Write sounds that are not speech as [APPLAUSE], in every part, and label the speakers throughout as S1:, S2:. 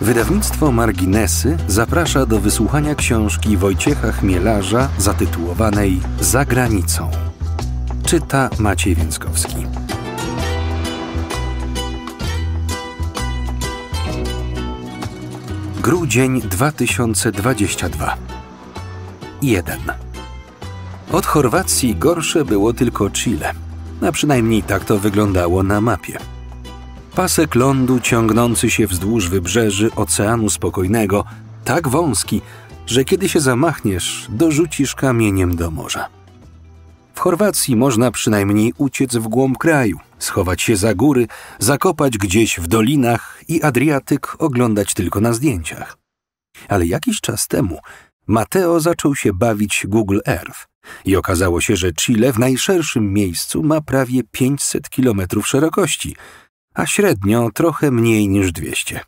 S1: Wydawnictwo Marginesy zaprasza do wysłuchania książki Wojciecha Chmielarza zatytułowanej Za granicą. Czyta Maciej Więckowski. Grudzień 2022 1. Od Chorwacji gorsze było tylko Chile. A przynajmniej tak to wyglądało na mapie. Pasek lądu ciągnący się wzdłuż wybrzeży Oceanu Spokojnego, tak wąski, że kiedy się zamachniesz, dorzucisz kamieniem do morza. W Chorwacji można przynajmniej uciec w głąb kraju, schować się za góry, zakopać gdzieś w dolinach i Adriatyk oglądać tylko na zdjęciach. Ale jakiś czas temu Mateo zaczął się bawić Google Earth i okazało się, że Chile w najszerszym miejscu ma prawie 500 kilometrów szerokości – a średnio trochę mniej niż 200.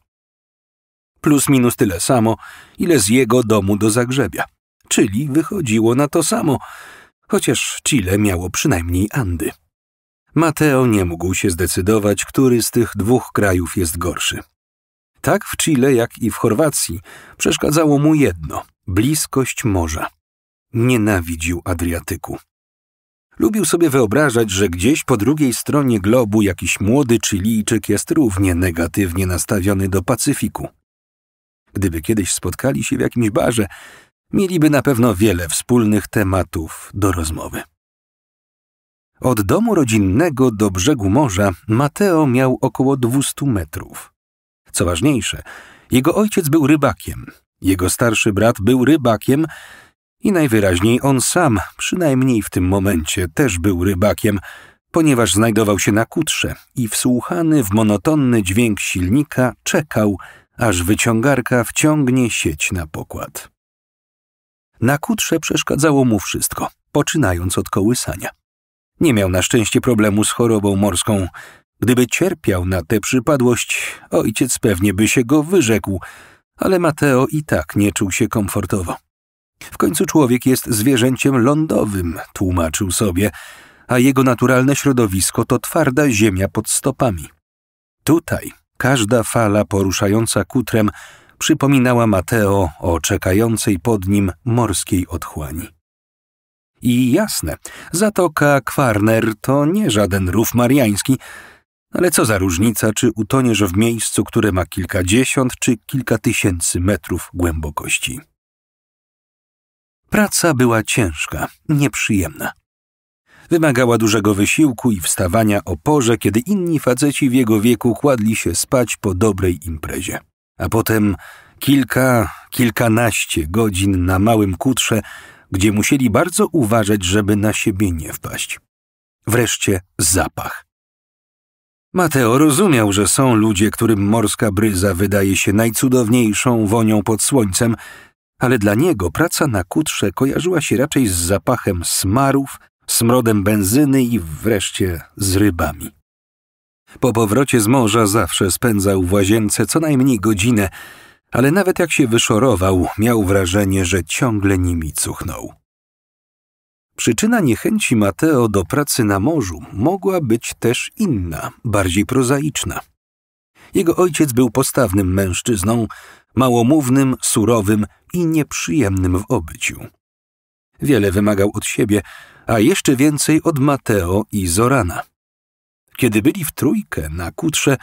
S1: Plus minus tyle samo, ile z jego domu do Zagrzebia. Czyli wychodziło na to samo, chociaż Chile miało przynajmniej Andy. Mateo nie mógł się zdecydować, który z tych dwóch krajów jest gorszy. Tak w Chile, jak i w Chorwacji przeszkadzało mu jedno bliskość morza. Nienawidził Adriatyku. Lubił sobie wyobrażać, że gdzieś po drugiej stronie globu jakiś młody Chilijczyk jest równie negatywnie nastawiony do Pacyfiku. Gdyby kiedyś spotkali się w jakimś barze, mieliby na pewno wiele wspólnych tematów do rozmowy. Od domu rodzinnego do brzegu morza Mateo miał około 200 metrów. Co ważniejsze, jego ojciec był rybakiem, jego starszy brat był rybakiem, i najwyraźniej on sam, przynajmniej w tym momencie, też był rybakiem, ponieważ znajdował się na kutrze i wsłuchany w monotonny dźwięk silnika czekał, aż wyciągarka wciągnie sieć na pokład. Na kutrze przeszkadzało mu wszystko, poczynając od kołysania. Nie miał na szczęście problemu z chorobą morską. Gdyby cierpiał na tę przypadłość, ojciec pewnie by się go wyrzekł, ale Mateo i tak nie czuł się komfortowo. W końcu człowiek jest zwierzęciem lądowym, tłumaczył sobie, a jego naturalne środowisko to twarda ziemia pod stopami. Tutaj każda fala poruszająca kutrem przypominała Mateo o czekającej pod nim morskiej otchłani. I jasne, zatoka Kwarner to nie żaden rów mariański, ale co za różnica, czy utoniesz w miejscu, które ma kilkadziesiąt czy kilka tysięcy metrów głębokości. Praca była ciężka, nieprzyjemna. Wymagała dużego wysiłku i wstawania o porze, kiedy inni faceci w jego wieku kładli się spać po dobrej imprezie. A potem kilka, kilkanaście godzin na małym kutrze, gdzie musieli bardzo uważać, żeby na siebie nie wpaść. Wreszcie zapach. Mateo rozumiał, że są ludzie, którym morska bryza wydaje się najcudowniejszą wonią pod słońcem, ale dla niego praca na kutrze kojarzyła się raczej z zapachem smarów, smrodem benzyny i wreszcie z rybami. Po powrocie z morza zawsze spędzał w łazience co najmniej godzinę, ale nawet jak się wyszorował, miał wrażenie, że ciągle nimi cuchnął. Przyczyna niechęci Mateo do pracy na morzu mogła być też inna, bardziej prozaiczna. Jego ojciec był postawnym mężczyzną, małomównym, surowym i nieprzyjemnym w obyciu. Wiele wymagał od siebie, a jeszcze więcej od Mateo i Zorana. Kiedy byli w trójkę na kutrze,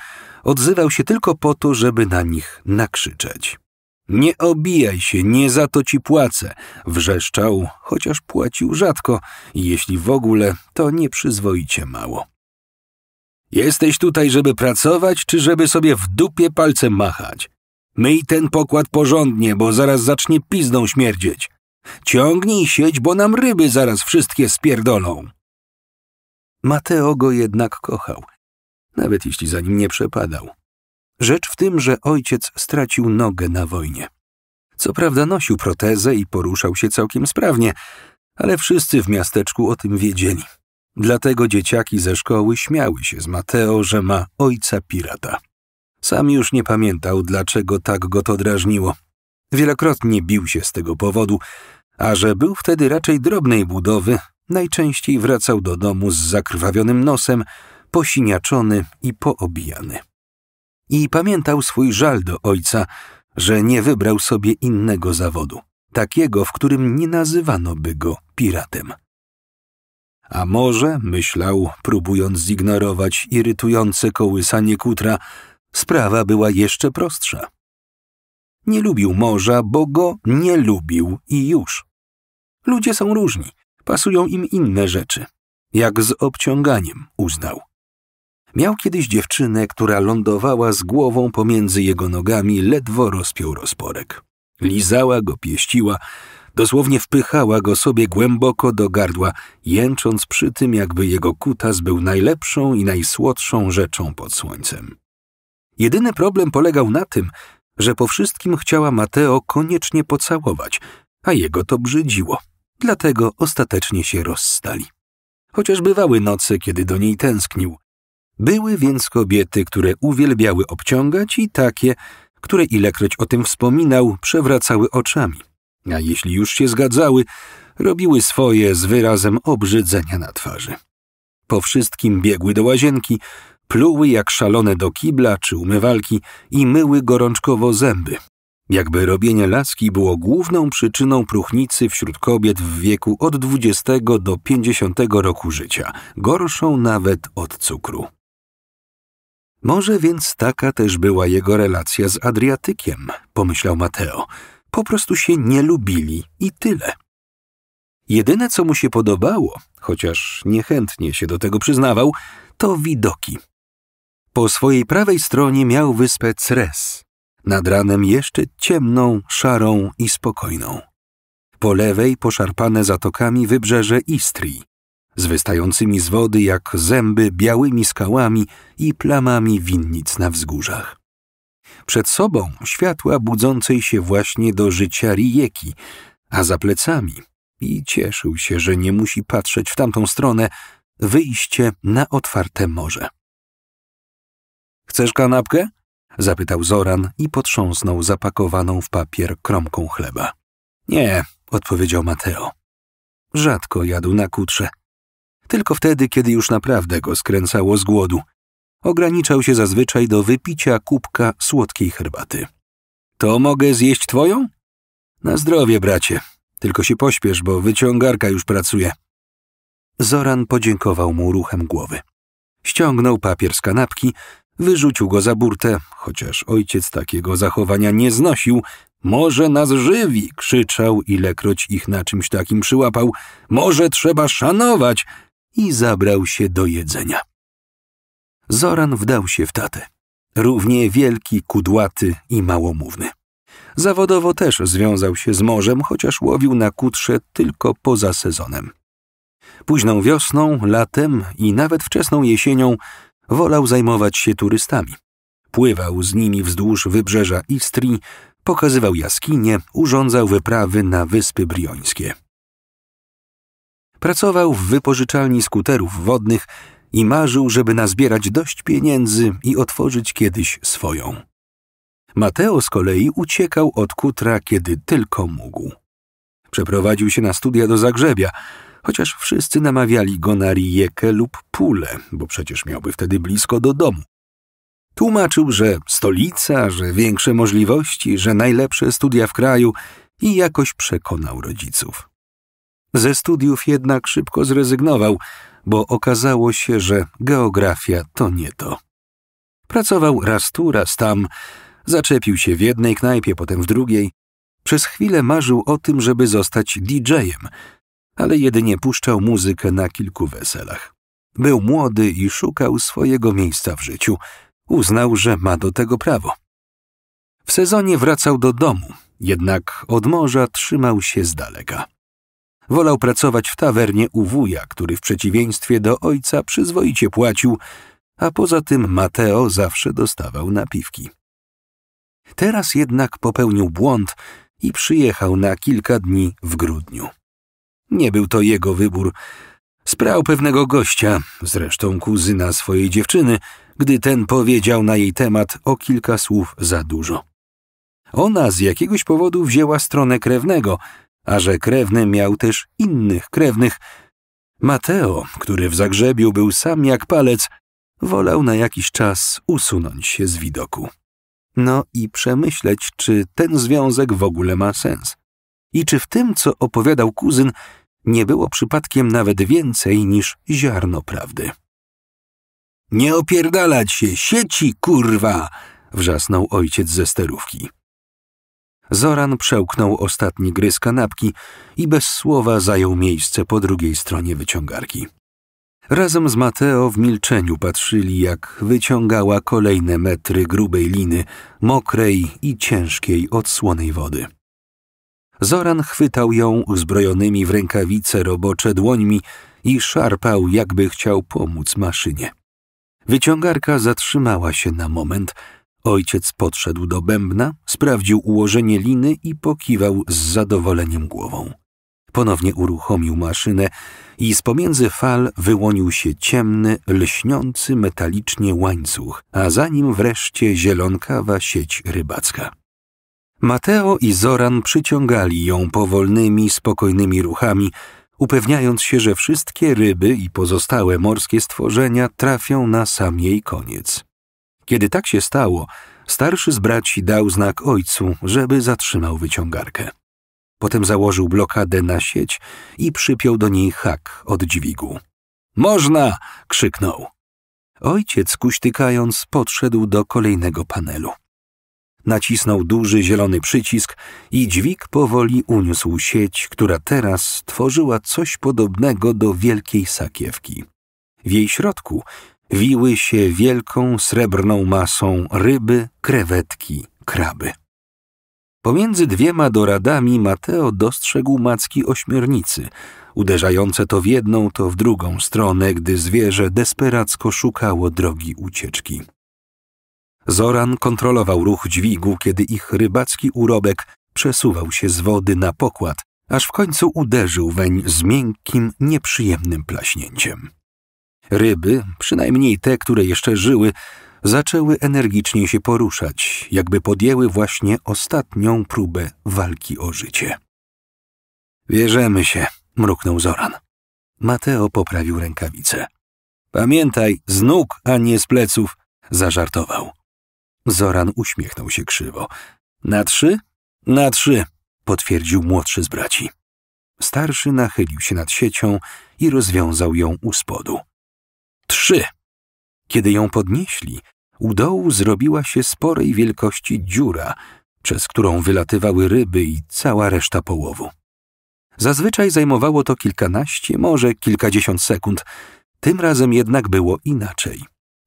S1: odzywał się tylko po to, żeby na nich nakrzyczeć. Nie obijaj się, nie za to ci płacę, wrzeszczał, chociaż płacił rzadko i jeśli w ogóle, to nieprzyzwoicie mało. Jesteś tutaj, żeby pracować, czy żeby sobie w dupie palcem machać? Myj ten pokład porządnie, bo zaraz zacznie pizną śmierdzieć. Ciągnij sieć, bo nam ryby zaraz wszystkie spierdolą. Mateo go jednak kochał, nawet jeśli za nim nie przepadał. Rzecz w tym, że ojciec stracił nogę na wojnie. Co prawda nosił protezę i poruszał się całkiem sprawnie, ale wszyscy w miasteczku o tym wiedzieli. Dlatego dzieciaki ze szkoły śmiały się z Mateo, że ma ojca pirata. Sam już nie pamiętał, dlaczego tak go to drażniło. Wielokrotnie bił się z tego powodu, a że był wtedy raczej drobnej budowy, najczęściej wracał do domu z zakrwawionym nosem, posiniaczony i poobijany. I pamiętał swój żal do ojca, że nie wybrał sobie innego zawodu, takiego, w którym nie nazywano by go piratem. A może, myślał, próbując zignorować irytujące kołysanie kutra, sprawa była jeszcze prostsza. Nie lubił morza, bo go nie lubił i już. Ludzie są różni, pasują im inne rzeczy, jak z obciąganiem uznał. Miał kiedyś dziewczynę, która lądowała z głową pomiędzy jego nogami, ledwo rozpiął rozporek. Lizała go, pieściła, dosłownie wpychała go sobie głęboko do gardła, jęcząc przy tym, jakby jego kutas był najlepszą i najsłodszą rzeczą pod słońcem. Jedyny problem polegał na tym, że po wszystkim chciała Mateo koniecznie pocałować, a jego to brzydziło. Dlatego ostatecznie się rozstali. Chociaż bywały noce, kiedy do niej tęsknił. Były więc kobiety, które uwielbiały obciągać i takie, które ilekroć o tym wspominał, przewracały oczami. A jeśli już się zgadzały, robiły swoje z wyrazem obrzydzenia na twarzy. Po wszystkim biegły do łazienki, Pluły jak szalone do kibla czy umywalki i myły gorączkowo zęby. Jakby robienie laski było główną przyczyną próchnicy wśród kobiet w wieku od 20 do 50 roku życia, gorszą nawet od cukru. Może więc taka też była jego relacja z Adriatykiem, pomyślał Mateo. Po prostu się nie lubili i tyle. Jedyne, co mu się podobało, chociaż niechętnie się do tego przyznawał, to widoki. Po swojej prawej stronie miał wyspę Cres, nad ranem jeszcze ciemną, szarą i spokojną. Po lewej poszarpane zatokami wybrzeże Istrii, z wystającymi z wody jak zęby białymi skałami i plamami winnic na wzgórzach. Przed sobą światła budzącej się właśnie do życia Rijeki, a za plecami, i cieszył się, że nie musi patrzeć w tamtą stronę, wyjście na otwarte morze. Chcesz kanapkę? zapytał Zoran i potrząsnął zapakowaną w papier kromką chleba. Nie, odpowiedział Mateo. Rzadko jadł na kutrze. Tylko wtedy, kiedy już naprawdę go skręcało z głodu. Ograniczał się zazwyczaj do wypicia kubka słodkiej herbaty. To mogę zjeść twoją? Na zdrowie, bracie. Tylko się pośpiesz, bo wyciągarka już pracuje. Zoran podziękował mu ruchem głowy. Ściągnął papier z kanapki Wyrzucił go za burtę, chociaż ojciec takiego zachowania nie znosił. Może nas żywi, krzyczał, ilekroć ich na czymś takim przyłapał. Może trzeba szanować. I zabrał się do jedzenia. Zoran wdał się w tatę. Równie wielki, kudłaty i małomówny. Zawodowo też związał się z morzem, chociaż łowił na kutrze tylko poza sezonem. Późną wiosną, latem i nawet wczesną jesienią Wolał zajmować się turystami. Pływał z nimi wzdłuż wybrzeża Istrii, pokazywał jaskinie, urządzał wyprawy na Wyspy Briońskie. Pracował w wypożyczalni skuterów wodnych i marzył, żeby nazbierać dość pieniędzy i otworzyć kiedyś swoją. Mateo z kolei uciekał od kutra, kiedy tylko mógł. Przeprowadził się na studia do Zagrzebia – chociaż wszyscy namawiali go na Rijekę lub Pulę, bo przecież miałby wtedy blisko do domu. Tłumaczył, że stolica, że większe możliwości, że najlepsze studia w kraju i jakoś przekonał rodziców. Ze studiów jednak szybko zrezygnował, bo okazało się, że geografia to nie to. Pracował raz tu, raz tam, zaczepił się w jednej knajpie, potem w drugiej. Przez chwilę marzył o tym, żeby zostać DJ-em, ale jedynie puszczał muzykę na kilku weselach. Był młody i szukał swojego miejsca w życiu. Uznał, że ma do tego prawo. W sezonie wracał do domu, jednak od morza trzymał się z daleka. Wolał pracować w tawernie u wuja, który w przeciwieństwie do ojca przyzwoicie płacił, a poza tym Mateo zawsze dostawał napiwki. Teraz jednak popełnił błąd i przyjechał na kilka dni w grudniu. Nie był to jego wybór. Sprał pewnego gościa, zresztą kuzyna swojej dziewczyny, gdy ten powiedział na jej temat o kilka słów za dużo. Ona z jakiegoś powodu wzięła stronę krewnego, a że krewny miał też innych krewnych. Mateo, który w zagrzebiu był sam jak palec, wolał na jakiś czas usunąć się z widoku. No i przemyśleć, czy ten związek w ogóle ma sens i czy w tym, co opowiadał kuzyn, nie było przypadkiem nawet więcej niż ziarno prawdy. Nie opierdalać się, sieci, kurwa! wrzasnął ojciec ze sterówki. Zoran przełknął ostatni gryz kanapki i bez słowa zajął miejsce po drugiej stronie wyciągarki. Razem z Mateo w milczeniu patrzyli, jak wyciągała kolejne metry grubej liny, mokrej i ciężkiej od słonej wody. Zoran chwytał ją uzbrojonymi w rękawice robocze dłońmi i szarpał, jakby chciał pomóc maszynie. Wyciągarka zatrzymała się na moment. Ojciec podszedł do bębna, sprawdził ułożenie liny i pokiwał z zadowoleniem głową. Ponownie uruchomił maszynę i z pomiędzy fal wyłonił się ciemny, lśniący metalicznie łańcuch, a za nim wreszcie zielonkawa sieć rybacka. Mateo i Zoran przyciągali ją powolnymi, spokojnymi ruchami, upewniając się, że wszystkie ryby i pozostałe morskie stworzenia trafią na sam jej koniec. Kiedy tak się stało, starszy z braci dał znak ojcu, żeby zatrzymał wyciągarkę. Potem założył blokadę na sieć i przypiął do niej hak od dźwigu. Można! krzyknął. Ojciec, kuśtykając, podszedł do kolejnego panelu. Nacisnął duży zielony przycisk i dźwig powoli uniósł sieć, która teraz tworzyła coś podobnego do wielkiej sakiewki. W jej środku wiły się wielką srebrną masą ryby, krewetki, kraby. Pomiędzy dwiema doradami Mateo dostrzegł macki ośmiornicy, uderzające to w jedną, to w drugą stronę, gdy zwierzę desperacko szukało drogi ucieczki. Zoran kontrolował ruch dźwigu, kiedy ich rybacki urobek przesuwał się z wody na pokład, aż w końcu uderzył weń z miękkim, nieprzyjemnym plaśnięciem. Ryby, przynajmniej te, które jeszcze żyły, zaczęły energicznie się poruszać, jakby podjęły właśnie ostatnią próbę walki o życie. Wierzemy się, mruknął Zoran. Mateo poprawił rękawice. Pamiętaj, z nóg, a nie z pleców, zażartował. Zoran uśmiechnął się krzywo. Na trzy? Na trzy, potwierdził młodszy z braci. Starszy nachylił się nad siecią i rozwiązał ją u spodu. Trzy! Kiedy ją podnieśli, u dołu zrobiła się sporej wielkości dziura, przez którą wylatywały ryby i cała reszta połowu. Zazwyczaj zajmowało to kilkanaście, może kilkadziesiąt sekund. Tym razem jednak było inaczej.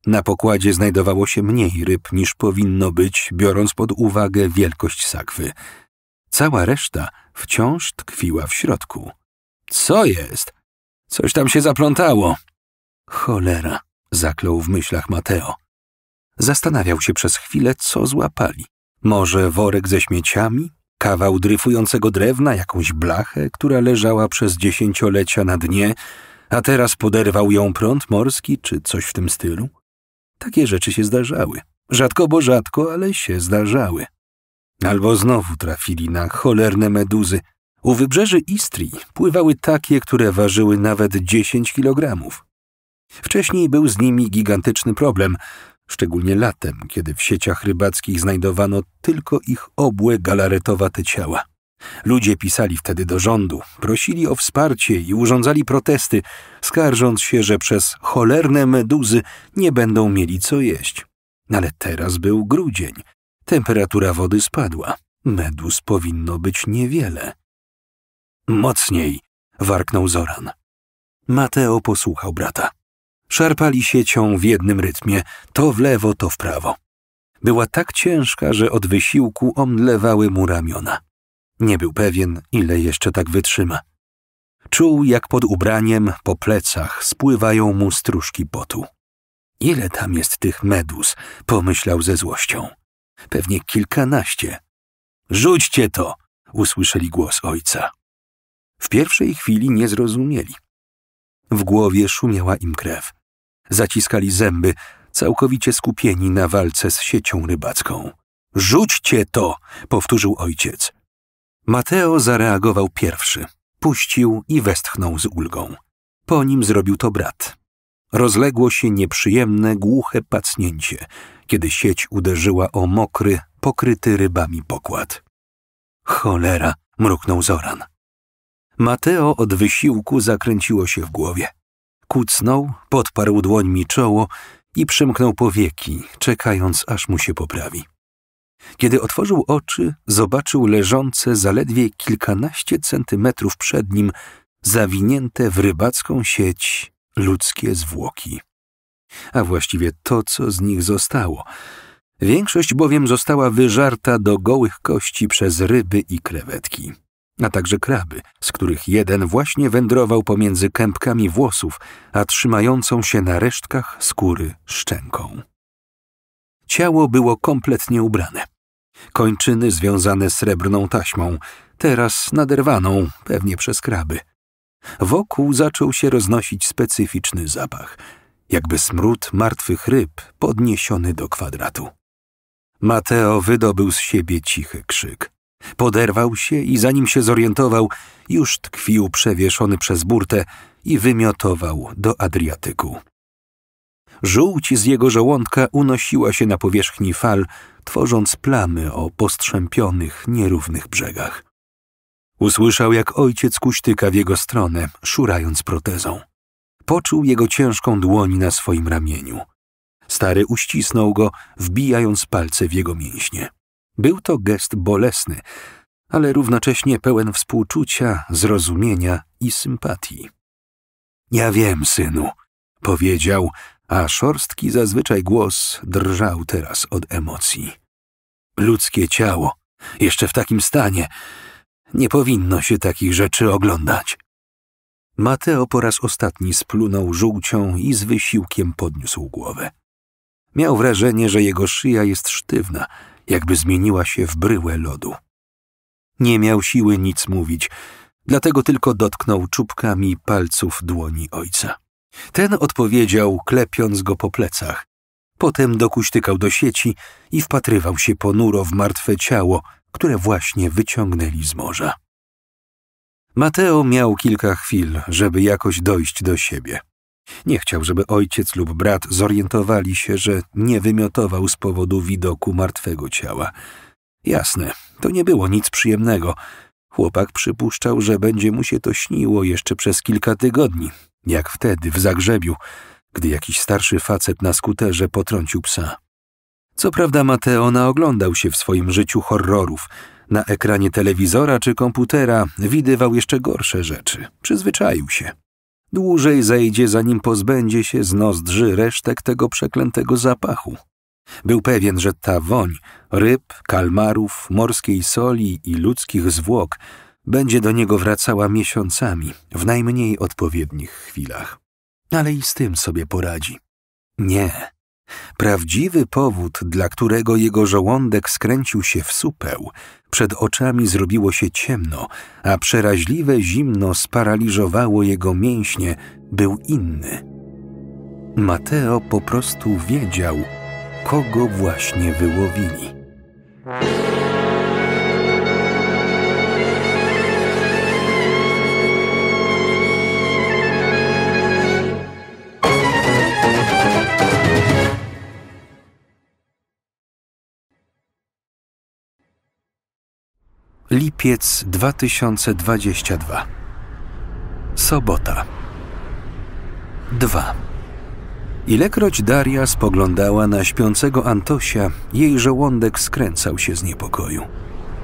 S1: Na pokładzie znajdowało się mniej ryb niż powinno być, biorąc pod uwagę wielkość sakwy. Cała reszta wciąż tkwiła w środku. Co jest? Coś tam się zaplątało. Cholera, zaklął w myślach Mateo. Zastanawiał się przez chwilę, co złapali. Może worek ze śmieciami? Kawał dryfującego drewna, jakąś blachę, która leżała przez dziesięciolecia na dnie, a teraz poderwał ją prąd morski czy coś w tym stylu? Takie rzeczy się zdarzały. Rzadko bo rzadko, ale się zdarzały. Albo znowu trafili na cholerne meduzy. U wybrzeży Istrii pływały takie, które ważyły nawet 10 kilogramów. Wcześniej był z nimi gigantyczny problem, szczególnie latem, kiedy w sieciach rybackich znajdowano tylko ich obłe galaretowate ciała. Ludzie pisali wtedy do rządu, prosili o wsparcie i urządzali protesty, skarżąc się, że przez cholerne meduzy nie będą mieli co jeść. Ale teraz był grudzień. Temperatura wody spadła. Meduz powinno być niewiele. Mocniej, warknął Zoran. Mateo posłuchał brata. Szarpali siecią w jednym rytmie, to w lewo, to w prawo. Była tak ciężka, że od wysiłku omdlewały mu ramiona. Nie był pewien, ile jeszcze tak wytrzyma. Czuł, jak pod ubraniem, po plecach spływają mu strużki potu. Ile tam jest tych medus? pomyślał ze złością. Pewnie kilkanaście. Rzućcie to! usłyszeli głos ojca. W pierwszej chwili nie zrozumieli. W głowie szumiała im krew. Zaciskali zęby, całkowicie skupieni na walce z siecią rybacką. Rzućcie to! powtórzył ojciec. Mateo zareagował pierwszy. Puścił i westchnął z ulgą. Po nim zrobił to brat. Rozległo się nieprzyjemne, głuche pacnięcie, kiedy sieć uderzyła o mokry, pokryty rybami pokład. Cholera, mruknął Zoran. Mateo od wysiłku zakręciło się w głowie. Kucnął, podparł dłońmi czoło i przymknął powieki, czekając aż mu się poprawi. Kiedy otworzył oczy, zobaczył leżące zaledwie kilkanaście centymetrów przed nim, zawinięte w rybacką sieć ludzkie zwłoki. A właściwie to, co z nich zostało. Większość bowiem została wyżarta do gołych kości przez ryby i krewetki, a także kraby, z których jeden właśnie wędrował pomiędzy kępkami włosów, a trzymającą się na resztkach skóry szczęką. Ciało było kompletnie ubrane kończyny związane srebrną taśmą, teraz naderwaną pewnie przez kraby. Wokół zaczął się roznosić specyficzny zapach, jakby smród martwych ryb podniesiony do kwadratu. Mateo wydobył z siebie cichy krzyk. Poderwał się i zanim się zorientował, już tkwił przewieszony przez burtę i wymiotował do Adriatyku. Żółć z jego żołądka unosiła się na powierzchni fal, tworząc plamy o postrzępionych, nierównych brzegach. Usłyszał, jak ojciec kuśtyka w jego stronę, szurając protezą. Poczuł jego ciężką dłoń na swoim ramieniu. Stary uścisnął go, wbijając palce w jego mięśnie. Był to gest bolesny, ale równocześnie pełen współczucia, zrozumienia i sympatii. Ja wiem, synu, powiedział, a szorstki zazwyczaj głos drżał teraz od emocji. Ludzkie ciało, jeszcze w takim stanie, nie powinno się takich rzeczy oglądać. Mateo po raz ostatni splunął żółcią i z wysiłkiem podniósł głowę. Miał wrażenie, że jego szyja jest sztywna, jakby zmieniła się w bryłę lodu. Nie miał siły nic mówić, dlatego tylko dotknął czubkami palców dłoni ojca. Ten odpowiedział, klepiąc go po plecach. Potem dokuśtykał do sieci i wpatrywał się ponuro w martwe ciało, które właśnie wyciągnęli z morza. Mateo miał kilka chwil, żeby jakoś dojść do siebie. Nie chciał, żeby ojciec lub brat zorientowali się, że nie wymiotował z powodu widoku martwego ciała. Jasne, to nie było nic przyjemnego. Chłopak przypuszczał, że będzie mu się to śniło jeszcze przez kilka tygodni, jak wtedy w Zagrzebiu, gdy jakiś starszy facet na skuterze potrącił psa. Co prawda Mateo naoglądał się w swoim życiu horrorów. Na ekranie telewizora czy komputera widywał jeszcze gorsze rzeczy. Przyzwyczaił się. Dłużej zejdzie, zanim pozbędzie się z nozdrzy resztek tego przeklętego zapachu. Był pewien, że ta woń ryb, kalmarów, morskiej soli i ludzkich zwłok – będzie do niego wracała miesiącami, w najmniej odpowiednich chwilach. Ale i z tym sobie poradzi. Nie. Prawdziwy powód, dla którego jego żołądek skręcił się w supeł, przed oczami zrobiło się ciemno, a przeraźliwe zimno sparaliżowało jego mięśnie, był inny. Mateo po prostu wiedział, kogo właśnie wyłowili. Lipiec 2022. Sobota. 2. Ilekroć Daria spoglądała na śpiącego Antosia, jej żołądek skręcał się z niepokoju.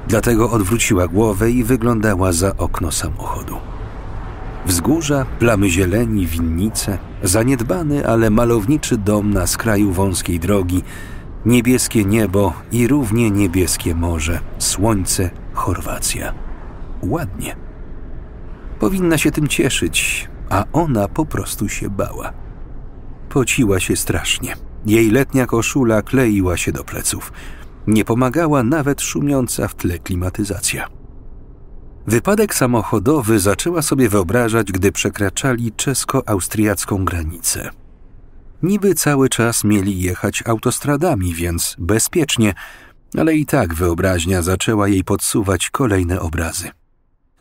S1: Dlatego odwróciła głowę i wyglądała za okno samochodu. Wzgórza, plamy zieleni, winnice, zaniedbany, ale malowniczy dom na skraju wąskiej drogi, niebieskie niebo i równie niebieskie morze, słońce Chorwacja. Ładnie. Powinna się tym cieszyć, a ona po prostu się bała. Pociła się strasznie. Jej letnia koszula kleiła się do pleców. Nie pomagała nawet szumiąca w tle klimatyzacja. Wypadek samochodowy zaczęła sobie wyobrażać, gdy przekraczali czesko-austriacką granicę. Niby cały czas mieli jechać autostradami, więc bezpiecznie – ale i tak wyobraźnia zaczęła jej podsuwać kolejne obrazy.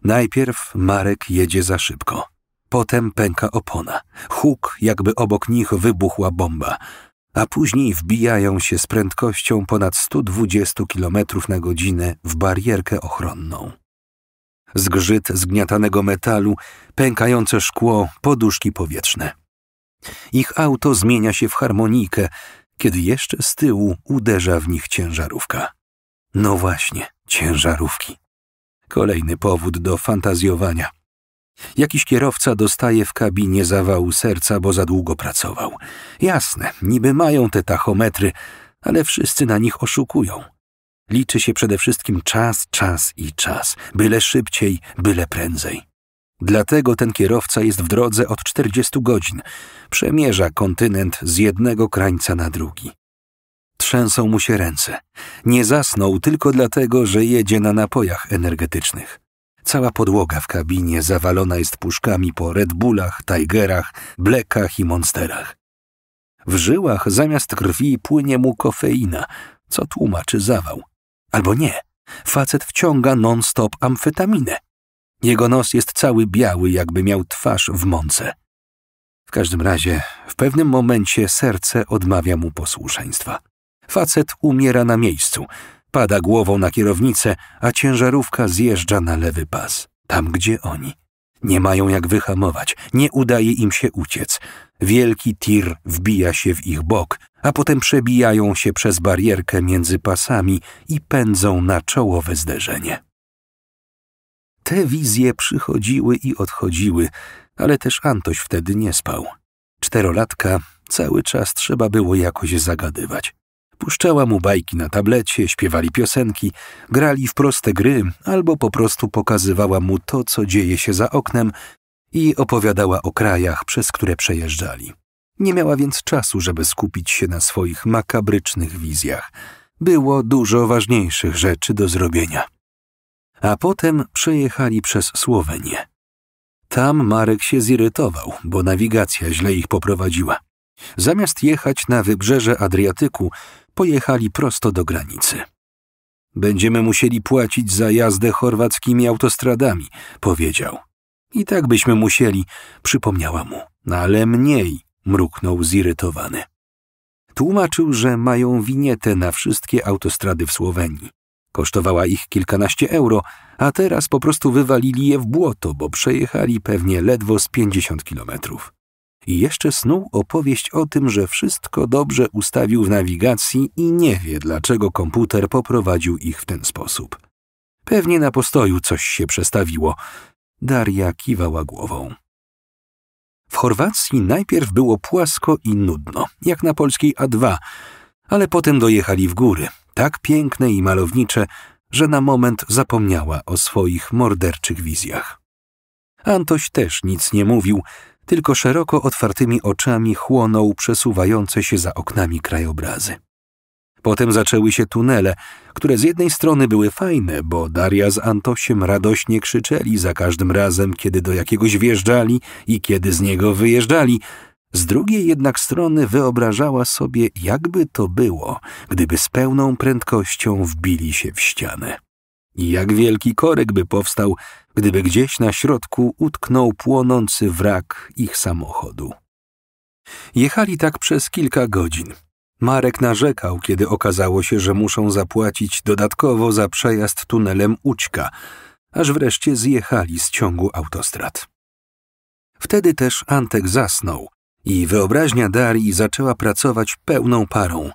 S1: Najpierw Marek jedzie za szybko. Potem pęka opona. Huk, jakby obok nich wybuchła bomba. A później wbijają się z prędkością ponad 120 km na godzinę w barierkę ochronną. Zgrzyt zgniatanego metalu, pękające szkło, poduszki powietrzne. Ich auto zmienia się w harmonikę, kiedy jeszcze z tyłu uderza w nich ciężarówka. No właśnie, ciężarówki. Kolejny powód do fantazjowania. Jakiś kierowca dostaje w kabinie zawału serca, bo za długo pracował. Jasne, niby mają te tachometry, ale wszyscy na nich oszukują. Liczy się przede wszystkim czas, czas i czas, byle szybciej, byle prędzej. Dlatego ten kierowca jest w drodze od 40 godzin. Przemierza kontynent z jednego krańca na drugi. Trzęsą mu się ręce. Nie zasnął tylko dlatego, że jedzie na napojach energetycznych. Cała podłoga w kabinie zawalona jest puszkami po Red Bullach, Tigerach, Blackach i Monsterach. W żyłach zamiast krwi płynie mu kofeina, co tłumaczy zawał. Albo nie. Facet wciąga non-stop amfetaminę. Jego nos jest cały biały, jakby miał twarz w mące. W każdym razie, w pewnym momencie serce odmawia mu posłuszeństwa. Facet umiera na miejscu, pada głową na kierownicę, a ciężarówka zjeżdża na lewy pas, tam gdzie oni. Nie mają jak wyhamować, nie udaje im się uciec. Wielki tir wbija się w ich bok, a potem przebijają się przez barierkę między pasami i pędzą na czołowe zderzenie. Te wizje przychodziły i odchodziły, ale też Antoś wtedy nie spał. Czterolatka cały czas trzeba było jakoś zagadywać. Puszczała mu bajki na tablecie, śpiewali piosenki, grali w proste gry albo po prostu pokazywała mu to, co dzieje się za oknem i opowiadała o krajach, przez które przejeżdżali. Nie miała więc czasu, żeby skupić się na swoich makabrycznych wizjach. Było dużo ważniejszych rzeczy do zrobienia a potem przejechali przez Słowenię. Tam Marek się zirytował, bo nawigacja źle ich poprowadziła. Zamiast jechać na wybrzeże Adriatyku, pojechali prosto do granicy. Będziemy musieli płacić za jazdę chorwackimi autostradami, powiedział. I tak byśmy musieli, przypomniała mu, no ale mniej, mruknął zirytowany. Tłumaczył, że mają winietę na wszystkie autostrady w Słowenii. Kosztowała ich kilkanaście euro, a teraz po prostu wywalili je w błoto, bo przejechali pewnie ledwo z pięćdziesiąt kilometrów. I jeszcze snuł opowieść o tym, że wszystko dobrze ustawił w nawigacji i nie wie, dlaczego komputer poprowadził ich w ten sposób. Pewnie na postoju coś się przestawiło. Daria kiwała głową. W Chorwacji najpierw było płasko i nudno, jak na polskiej A2, ale potem dojechali w góry, tak piękne i malownicze, że na moment zapomniała o swoich morderczych wizjach. Antoś też nic nie mówił, tylko szeroko otwartymi oczami chłonął przesuwające się za oknami krajobrazy. Potem zaczęły się tunele, które z jednej strony były fajne, bo Daria z Antosiem radośnie krzyczeli za każdym razem, kiedy do jakiegoś wjeżdżali i kiedy z niego wyjeżdżali, z drugiej jednak strony wyobrażała sobie, jakby to było, gdyby z pełną prędkością wbili się w ścianę. I jak wielki korek by powstał, gdyby gdzieś na środku utknął płonący wrak ich samochodu. Jechali tak przez kilka godzin. Marek narzekał, kiedy okazało się, że muszą zapłacić dodatkowo za przejazd tunelem Ućka, aż wreszcie zjechali z ciągu autostrad. Wtedy też Antek zasnął, i wyobraźnia Darii zaczęła pracować pełną parą,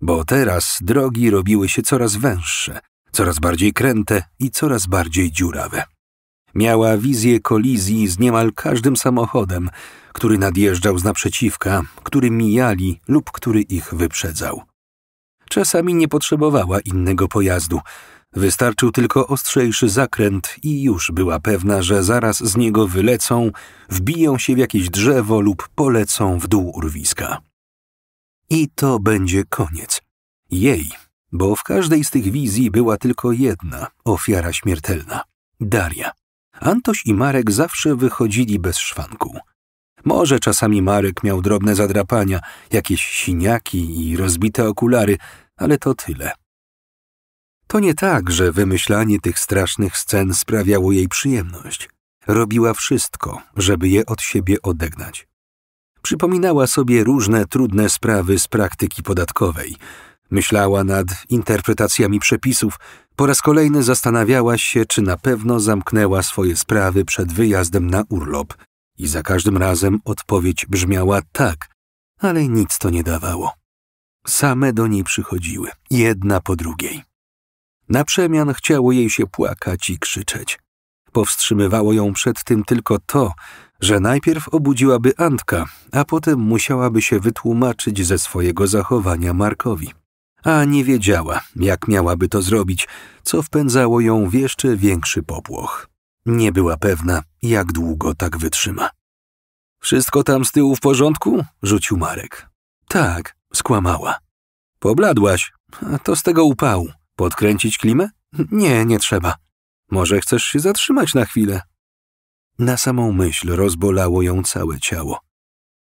S1: bo teraz drogi robiły się coraz węższe, coraz bardziej kręte i coraz bardziej dziurawe. Miała wizję kolizji z niemal każdym samochodem, który nadjeżdżał z naprzeciwka, który mijali lub który ich wyprzedzał. Czasami nie potrzebowała innego pojazdu – Wystarczył tylko ostrzejszy zakręt i już była pewna, że zaraz z niego wylecą, wbiją się w jakieś drzewo lub polecą w dół urwiska. I to będzie koniec. Jej, bo w każdej z tych wizji była tylko jedna ofiara śmiertelna Daria. Antoś i Marek zawsze wychodzili bez szwanku. Może czasami Marek miał drobne zadrapania, jakieś siniaki i rozbite okulary, ale to tyle. To nie tak, że wymyślanie tych strasznych scen sprawiało jej przyjemność. Robiła wszystko, żeby je od siebie odegnać. Przypominała sobie różne trudne sprawy z praktyki podatkowej. Myślała nad interpretacjami przepisów, po raz kolejny zastanawiała się, czy na pewno zamknęła swoje sprawy przed wyjazdem na urlop, i za każdym razem odpowiedź brzmiała tak, ale nic to nie dawało. Same do niej przychodziły, jedna po drugiej. Na przemian chciało jej się płakać i krzyczeć. Powstrzymywało ją przed tym tylko to, że najpierw obudziłaby Antka, a potem musiałaby się wytłumaczyć ze swojego zachowania Markowi. A nie wiedziała, jak miałaby to zrobić, co wpędzało ją w jeszcze większy popłoch. Nie była pewna, jak długo tak wytrzyma. Wszystko tam z tyłu w porządku? rzucił Marek. Tak, skłamała. Pobladłaś. A to z tego upału. Podkręcić klimę? Nie, nie trzeba. Może chcesz się zatrzymać na chwilę? Na samą myśl rozbolało ją całe ciało.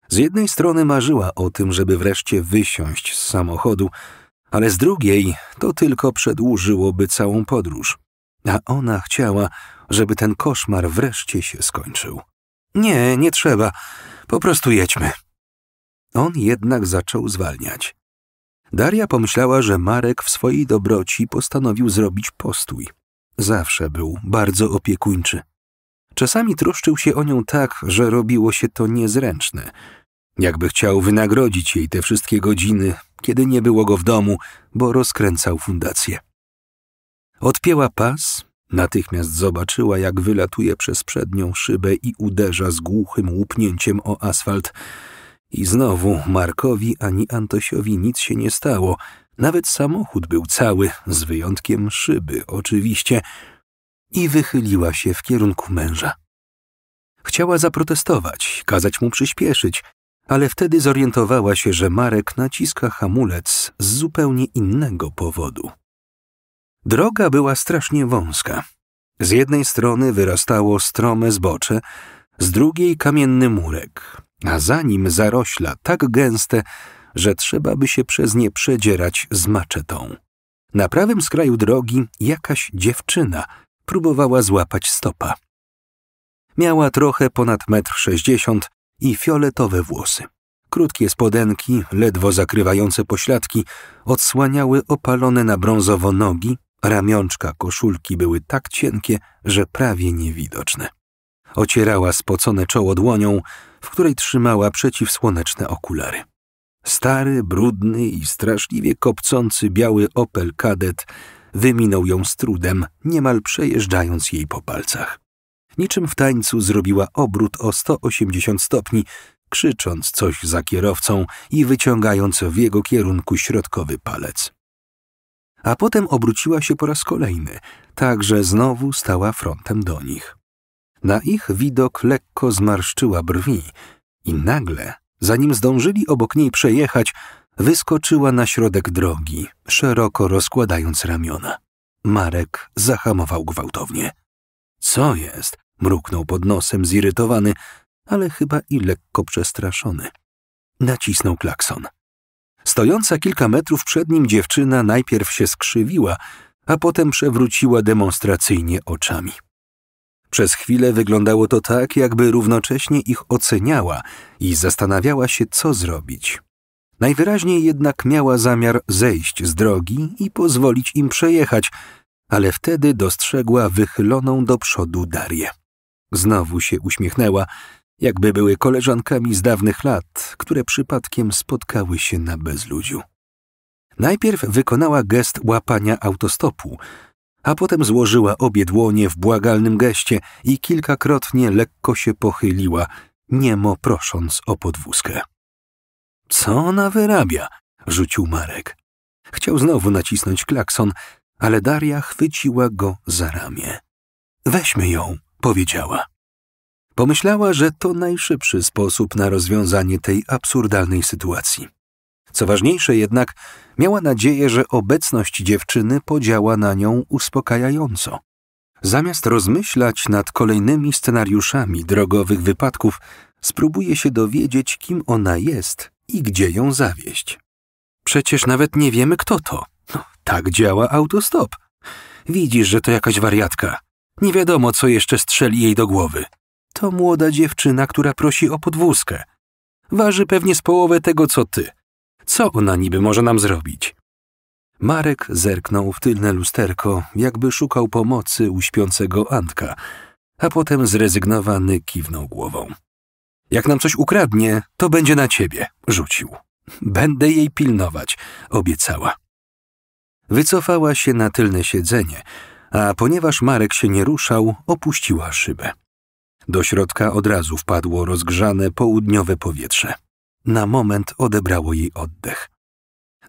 S1: Z jednej strony marzyła o tym, żeby wreszcie wysiąść z samochodu, ale z drugiej to tylko przedłużyłoby całą podróż. A ona chciała, żeby ten koszmar wreszcie się skończył. Nie, nie trzeba, po prostu jedźmy. On jednak zaczął zwalniać. Daria pomyślała, że Marek w swojej dobroci postanowił zrobić postój. Zawsze był bardzo opiekuńczy. Czasami troszczył się o nią tak, że robiło się to niezręczne. Jakby chciał wynagrodzić jej te wszystkie godziny, kiedy nie było go w domu, bo rozkręcał fundację. Odpięła pas, natychmiast zobaczyła, jak wylatuje przez przednią szybę i uderza z głuchym łupnięciem o asfalt – i znowu Markowi ani Antosiowi nic się nie stało. Nawet samochód był cały, z wyjątkiem szyby, oczywiście. I wychyliła się w kierunku męża. Chciała zaprotestować, kazać mu przyspieszyć, ale wtedy zorientowała się, że Marek naciska hamulec z zupełnie innego powodu. Droga była strasznie wąska. Z jednej strony wyrastało strome zbocze, z drugiej kamienny murek, a za nim zarośla tak gęste, że trzeba by się przez nie przedzierać z maczetą. Na prawym skraju drogi jakaś dziewczyna próbowała złapać stopa. Miała trochę ponad metr sześćdziesiąt i fioletowe włosy. Krótkie spodenki, ledwo zakrywające pośladki, odsłaniały opalone na brązowo nogi, ramionczka koszulki były tak cienkie, że prawie niewidoczne. Ocierała spocone czoło dłonią, w której trzymała przeciwsłoneczne okulary. Stary, brudny i straszliwie kopcący biały Opel kadet wyminął ją z trudem, niemal przejeżdżając jej po palcach. Niczym w tańcu zrobiła obrót o 180 stopni, krzycząc coś za kierowcą i wyciągając w jego kierunku środkowy palec. A potem obróciła się po raz kolejny, tak że znowu stała frontem do nich. Na ich widok lekko zmarszczyła brwi i nagle, zanim zdążyli obok niej przejechać, wyskoczyła na środek drogi, szeroko rozkładając ramiona. Marek zahamował gwałtownie. Co jest? mruknął pod nosem zirytowany, ale chyba i lekko przestraszony. Nacisnął klakson. Stojąca kilka metrów przed nim dziewczyna najpierw się skrzywiła, a potem przewróciła demonstracyjnie oczami. Przez chwilę wyglądało to tak, jakby równocześnie ich oceniała i zastanawiała się, co zrobić. Najwyraźniej jednak miała zamiar zejść z drogi i pozwolić im przejechać, ale wtedy dostrzegła wychyloną do przodu Darię. Znowu się uśmiechnęła, jakby były koleżankami z dawnych lat, które przypadkiem spotkały się na bezludziu. Najpierw wykonała gest łapania autostopu, a potem złożyła obie dłonie w błagalnym geście i kilkakrotnie lekko się pochyliła, niemo prosząc o podwózkę. Co ona wyrabia? rzucił Marek. Chciał znowu nacisnąć klakson, ale Daria chwyciła go za ramię. Weźmy ją, powiedziała. Pomyślała, że to najszybszy sposób na rozwiązanie tej absurdalnej sytuacji. Co ważniejsze jednak, miała nadzieję, że obecność dziewczyny podziała na nią uspokajająco. Zamiast rozmyślać nad kolejnymi scenariuszami drogowych wypadków, spróbuje się dowiedzieć, kim ona jest i gdzie ją zawieść. Przecież nawet nie wiemy, kto to. No, tak działa autostop. Widzisz, że to jakaś wariatka. Nie wiadomo, co jeszcze strzeli jej do głowy. To młoda dziewczyna, która prosi o podwózkę. Waży pewnie z połowę tego, co ty. Co ona niby może nam zrobić? Marek zerknął w tylne lusterko, jakby szukał pomocy u śpiącego Antka, a potem zrezygnowany kiwnął głową. Jak nam coś ukradnie, to będzie na ciebie, rzucił. Będę jej pilnować, obiecała. Wycofała się na tylne siedzenie, a ponieważ Marek się nie ruszał, opuściła szybę. Do środka od razu wpadło rozgrzane południowe powietrze na moment odebrało jej oddech.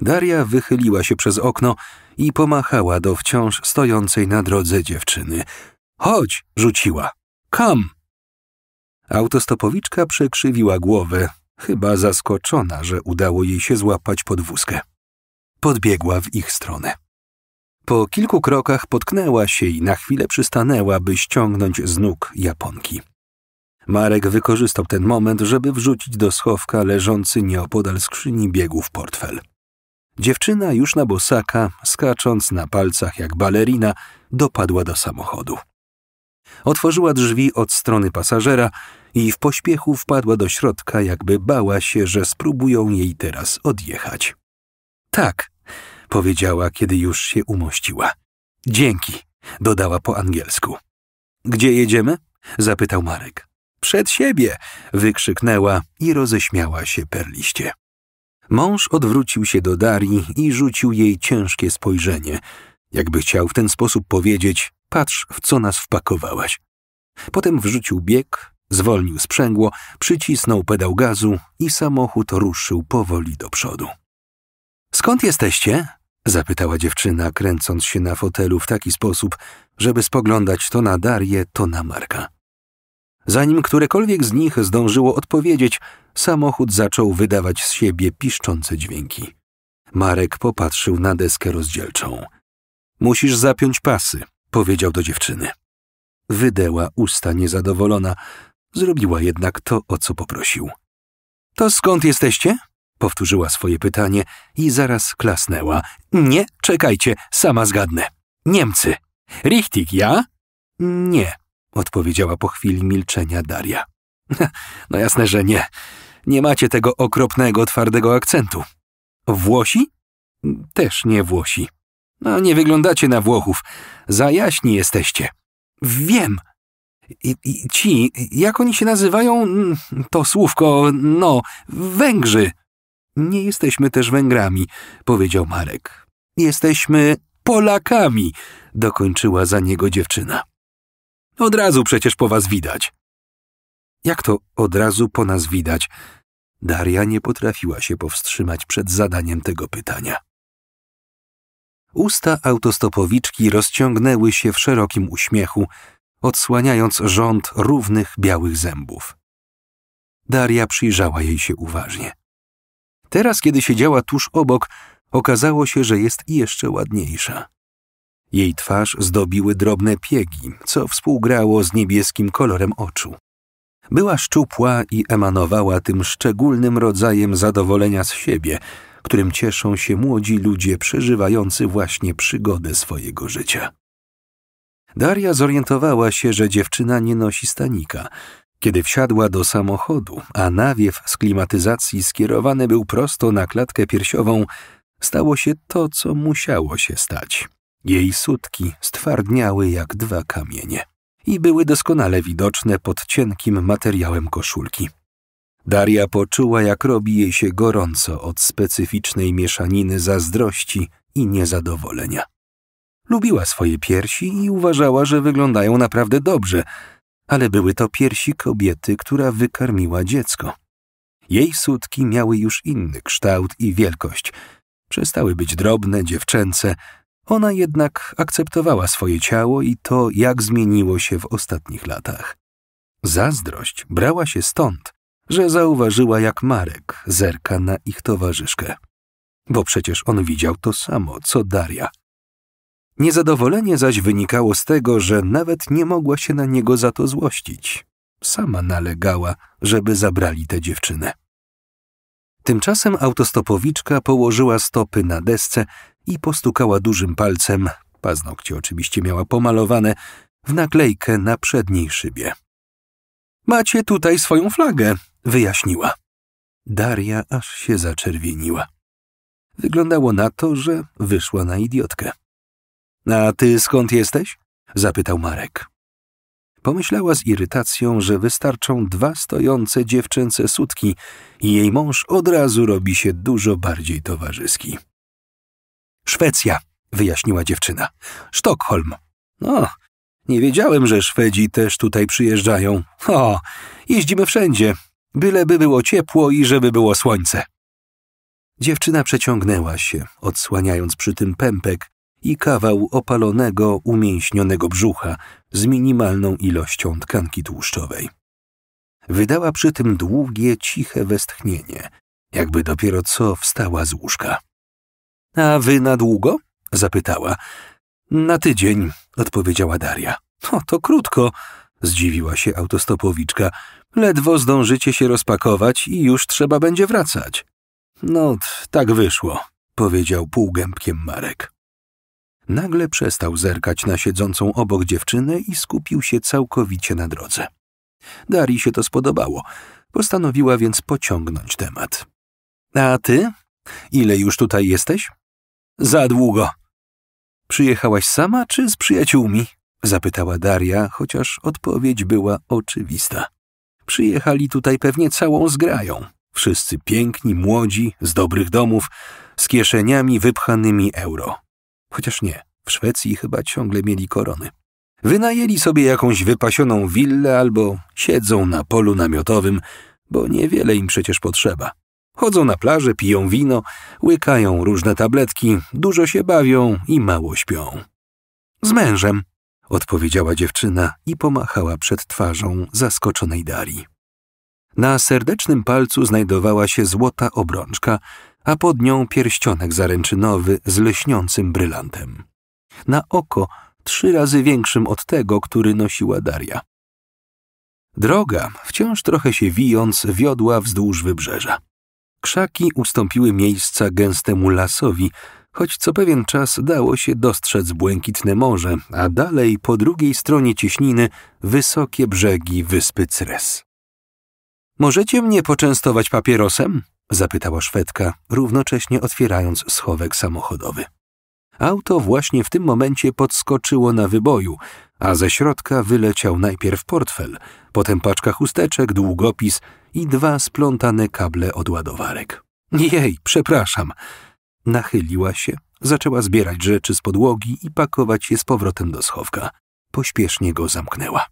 S1: Daria wychyliła się przez okno i pomachała do wciąż stojącej na drodze dziewczyny. Chodź, rzuciła. Kam! Autostopowiczka przekrzywiła głowę, chyba zaskoczona, że udało jej się złapać podwózkę. Podbiegła w ich stronę. Po kilku krokach potknęła się i na chwilę przystanęła, by ściągnąć z nóg Japonki. Marek wykorzystał ten moment, żeby wrzucić do schowka leżący nieopodal skrzyni biegów portfel. Dziewczyna już na bosaka, skacząc na palcach jak balerina, dopadła do samochodu. Otworzyła drzwi od strony pasażera i w pośpiechu wpadła do środka, jakby bała się, że spróbują jej teraz odjechać. Tak, powiedziała, kiedy już się umościła. Dzięki, dodała po angielsku. Gdzie jedziemy? zapytał Marek. Przed siebie! wykrzyknęła i roześmiała się perliście. Mąż odwrócił się do Darii i rzucił jej ciężkie spojrzenie, jakby chciał w ten sposób powiedzieć: Patrz, w co nas wpakowałaś. Potem wrzucił bieg, zwolnił sprzęgło, przycisnął pedał gazu i samochód ruszył powoli do przodu. Skąd jesteście? zapytała dziewczyna, kręcąc się na fotelu w taki sposób, żeby spoglądać to na Darię, to na Marka. Zanim którekolwiek z nich zdążyło odpowiedzieć, samochód zaczął wydawać z siebie piszczące dźwięki. Marek popatrzył na deskę rozdzielczą. Musisz zapiąć pasy, powiedział do dziewczyny. Wydeła usta niezadowolona, zrobiła jednak to, o co poprosił. To skąd jesteście? Powtórzyła swoje pytanie i zaraz klasnęła. Nie, czekajcie, sama zgadnę. Niemcy. Richtig, ja? Nie, odpowiedziała po chwili milczenia Daria. [LAUGHS] No jasne, że nie. Nie macie tego okropnego, twardego akcentu. Włosi? Też nie Włosi. No, nie wyglądacie na Włochów. Za jaśni jesteście. Wiem. I, i ci, jak oni się nazywają, to słówko, no, Węgrzy. Nie jesteśmy też Węgrami, powiedział Marek. Jesteśmy Polakami, dokończyła za niego dziewczyna. Od razu przecież po was widać. Jak to od razu po nas widać? Daria nie potrafiła się powstrzymać przed zadaniem tego pytania. Usta autostopowiczki rozciągnęły się w szerokim uśmiechu, odsłaniając rząd równych białych zębów. Daria przyjrzała jej się uważnie. Teraz, kiedy siedziała tuż obok, okazało się, że jest jeszcze ładniejsza. Jej twarz zdobiły drobne piegi, co współgrało z niebieskim kolorem oczu. Była szczupła i emanowała tym szczególnym rodzajem zadowolenia z siebie, którym cieszą się młodzi ludzie przeżywający właśnie przygodę swojego życia. Daria zorientowała się, że dziewczyna nie nosi stanika. Kiedy wsiadła do samochodu, a nawiew z klimatyzacji skierowany był prosto na klatkę piersiową, stało się to, co musiało się stać. Jej sutki stwardniały jak dwa kamienie i były doskonale widoczne pod cienkim materiałem koszulki. Daria poczuła, jak robi jej się gorąco od specyficznej mieszaniny zazdrości i niezadowolenia. Lubiła swoje piersi i uważała, że wyglądają naprawdę dobrze, ale były to piersi kobiety, która wykarmiła dziecko. Jej sutki miały już inny kształt i wielkość. Przestały być drobne, dziewczęce, ona jednak akceptowała swoje ciało i to, jak zmieniło się w ostatnich latach. Zazdrość brała się stąd, że zauważyła, jak Marek zerka na ich towarzyszkę. Bo przecież on widział to samo, co Daria. Niezadowolenie zaś wynikało z tego, że nawet nie mogła się na niego za to złościć. Sama nalegała, żeby zabrali tę dziewczynę. Tymczasem autostopowiczka położyła stopy na desce i postukała dużym palcem, paznokcie oczywiście miała pomalowane, w naklejkę na przedniej szybie. Macie tutaj swoją flagę, wyjaśniła. Daria aż się zaczerwieniła. Wyglądało na to, że wyszła na idiotkę. A ty skąd jesteś? zapytał Marek. Pomyślała z irytacją, że wystarczą dwa stojące dziewczęce sutki i jej mąż od razu robi się dużo bardziej towarzyski. Szwecja, wyjaśniła dziewczyna. Sztokholm. No, nie wiedziałem, że Szwedzi też tutaj przyjeżdżają. O, jeździmy wszędzie, byleby było ciepło i żeby było słońce. Dziewczyna przeciągnęła się, odsłaniając przy tym pępek i kawał opalonego, umięśnionego brzucha z minimalną ilością tkanki tłuszczowej. Wydała przy tym długie, ciche westchnienie, jakby dopiero co wstała z łóżka. A wy na długo? zapytała. Na tydzień, odpowiedziała Daria. to krótko, zdziwiła się autostopowiczka. Ledwo zdążycie się rozpakować i już trzeba będzie wracać. No, tak wyszło, powiedział półgębkiem Marek. Nagle przestał zerkać na siedzącą obok dziewczynę i skupił się całkowicie na drodze. Darii się to spodobało, postanowiła więc pociągnąć temat. A ty? Ile już tutaj jesteś? Za długo. Przyjechałaś sama czy z przyjaciółmi? Zapytała Daria, chociaż odpowiedź była oczywista. Przyjechali tutaj pewnie całą zgrają. Wszyscy piękni, młodzi, z dobrych domów, z kieszeniami wypchanymi euro. Chociaż nie, w Szwecji chyba ciągle mieli korony. Wynajęli sobie jakąś wypasioną willę albo siedzą na polu namiotowym, bo niewiele im przecież potrzeba. Chodzą na plażę, piją wino, łykają różne tabletki, dużo się bawią i mało śpią. Z mężem, odpowiedziała dziewczyna i pomachała przed twarzą zaskoczonej Dari. Na serdecznym palcu znajdowała się złota obrączka, a pod nią pierścionek zaręczynowy z lśniącym brylantem. Na oko trzy razy większym od tego, który nosiła Daria. Droga, wciąż trochę się wijąc, wiodła wzdłuż wybrzeża. Krzaki ustąpiły miejsca gęstemu lasowi, choć co pewien czas dało się dostrzec błękitne morze, a dalej po drugiej stronie cieśniny wysokie brzegi wyspy Cres. Możecie mnie poczęstować papierosem? zapytała Szwedka, równocześnie otwierając schowek samochodowy. Auto właśnie w tym momencie podskoczyło na wyboju, a ze środka wyleciał najpierw portfel, potem paczka chusteczek, długopis i dwa splątane kable od ładowarek. Jej, przepraszam. Nachyliła się, zaczęła zbierać rzeczy z podłogi i pakować je z powrotem do schowka. Pośpiesznie go zamknęła.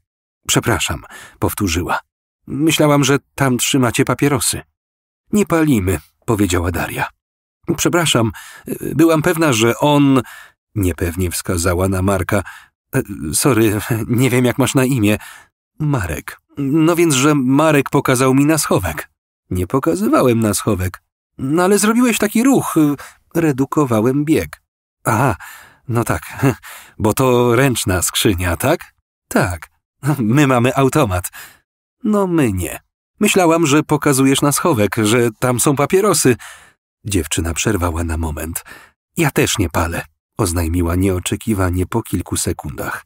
S1: Przepraszam, powtórzyła. Myślałam, że tam trzymacie papierosy. Nie palimy, powiedziała Daria. Przepraszam, byłam pewna, że on. Niepewnie wskazała na Marka. E, sorry, [LAUGHS] nie wiem jak masz na imię. Marek. No więc, że Marek pokazał mi na schowek. Nie pokazywałem na schowek. No ale zrobiłeś taki ruch. Redukowałem bieg. Aha, no tak, [LAUGHS] bo to ręczna skrzynia, tak? Tak. [LAUGHS] My mamy automat. No my nie. Myślałam, że pokazujesz na schowek, że tam są papierosy. Dziewczyna przerwała na moment. Ja też nie palę, oznajmiła nieoczekiwanie po kilku sekundach.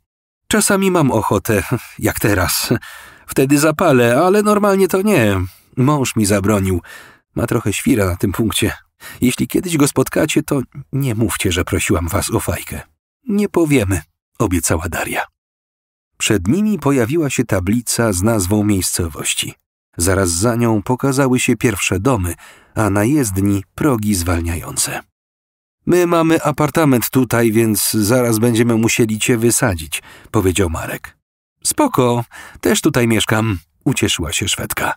S1: Czasami mam ochotę, [LAUGHS] jak teraz. Wtedy zapalę, ale normalnie to nie. Mąż mi zabronił. Ma trochę świra na tym punkcie. Jeśli kiedyś go spotkacie, to nie mówcie, że prosiłam was o fajkę. Nie powiemy, obiecała Daria. Przed nimi pojawiła się tablica z nazwą miejscowości. Zaraz za nią pokazały się pierwsze domy, a na jezdni progi zwalniające. My mamy apartament tutaj, więc zaraz będziemy musieli cię wysadzić, powiedział Marek. Spoko, też tutaj mieszkam, ucieszyła się Szwedka.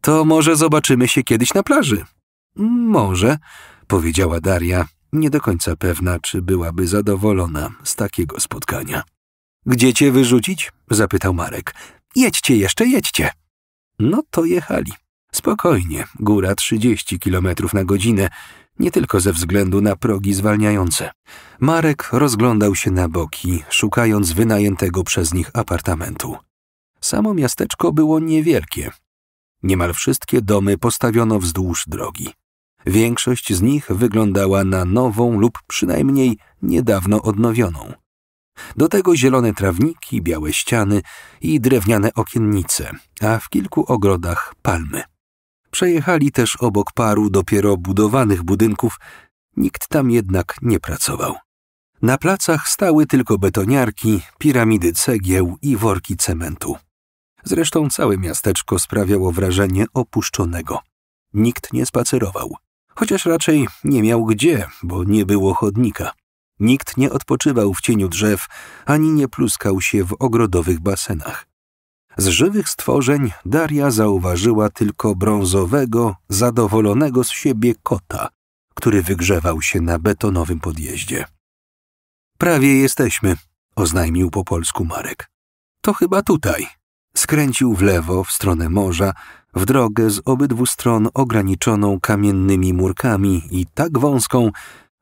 S1: To może zobaczymy się kiedyś na plaży. Może, powiedziała Daria, nie do końca pewna, czy byłaby zadowolona z takiego spotkania. Gdzie cię wyrzucić? zapytał Marek. Jedźcie jeszcze, jedźcie. No to jechali. Spokojnie, góra 30 km na godzinę, nie tylko ze względu na progi zwalniające. Marek rozglądał się na boki, szukając wynajętego przez nich apartamentu. Samo miasteczko było niewielkie. Niemal wszystkie domy postawiono wzdłuż drogi. Większość z nich wyglądała na nową lub przynajmniej niedawno odnowioną. Do tego zielone trawniki, białe ściany i drewniane okiennice, a w kilku ogrodach palmy. Przejechali też obok paru dopiero budowanych budynków, nikt tam jednak nie pracował. Na placach stały tylko betoniarki, piramidy cegieł i worki cementu. Zresztą całe miasteczko sprawiało wrażenie opuszczonego. Nikt nie spacerował, chociaż raczej nie miał gdzie, bo nie było chodnika. Nikt nie odpoczywał w cieniu drzew, ani nie pluskał się w ogrodowych basenach. Z żywych stworzeń Daria zauważyła tylko brązowego, zadowolonego z siebie kota, który wygrzewał się na betonowym podjeździe. Prawie jesteśmy, oznajmił po polsku Marek. To chyba tutaj. Skręcił w lewo, w stronę morza, w drogę z obydwu stron ograniczoną kamiennymi murkami i tak wąską,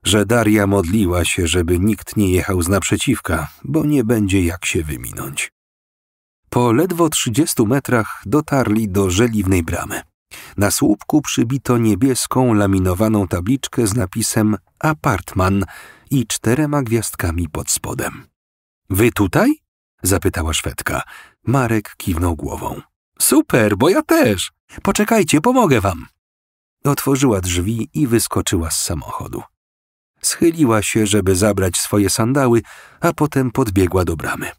S1: że Daria modliła się, żeby nikt nie jechał z naprzeciwka, bo nie będzie jak się wyminąć. Po ledwo trzydziestu metrach dotarli do żeliwnej bramy. Na słupku przybito niebieską laminowaną tabliczkę z napisem Apartman i czterema gwiazdkami pod spodem. Wy tutaj? zapytała Szwedka. Marek kiwnął głową. Super, bo ja też. Poczekajcie, pomogę wam. Otworzyła drzwi i wyskoczyła z samochodu. Schyliła się, żeby zabrać swoje sandały, a potem podbiegła do bramy.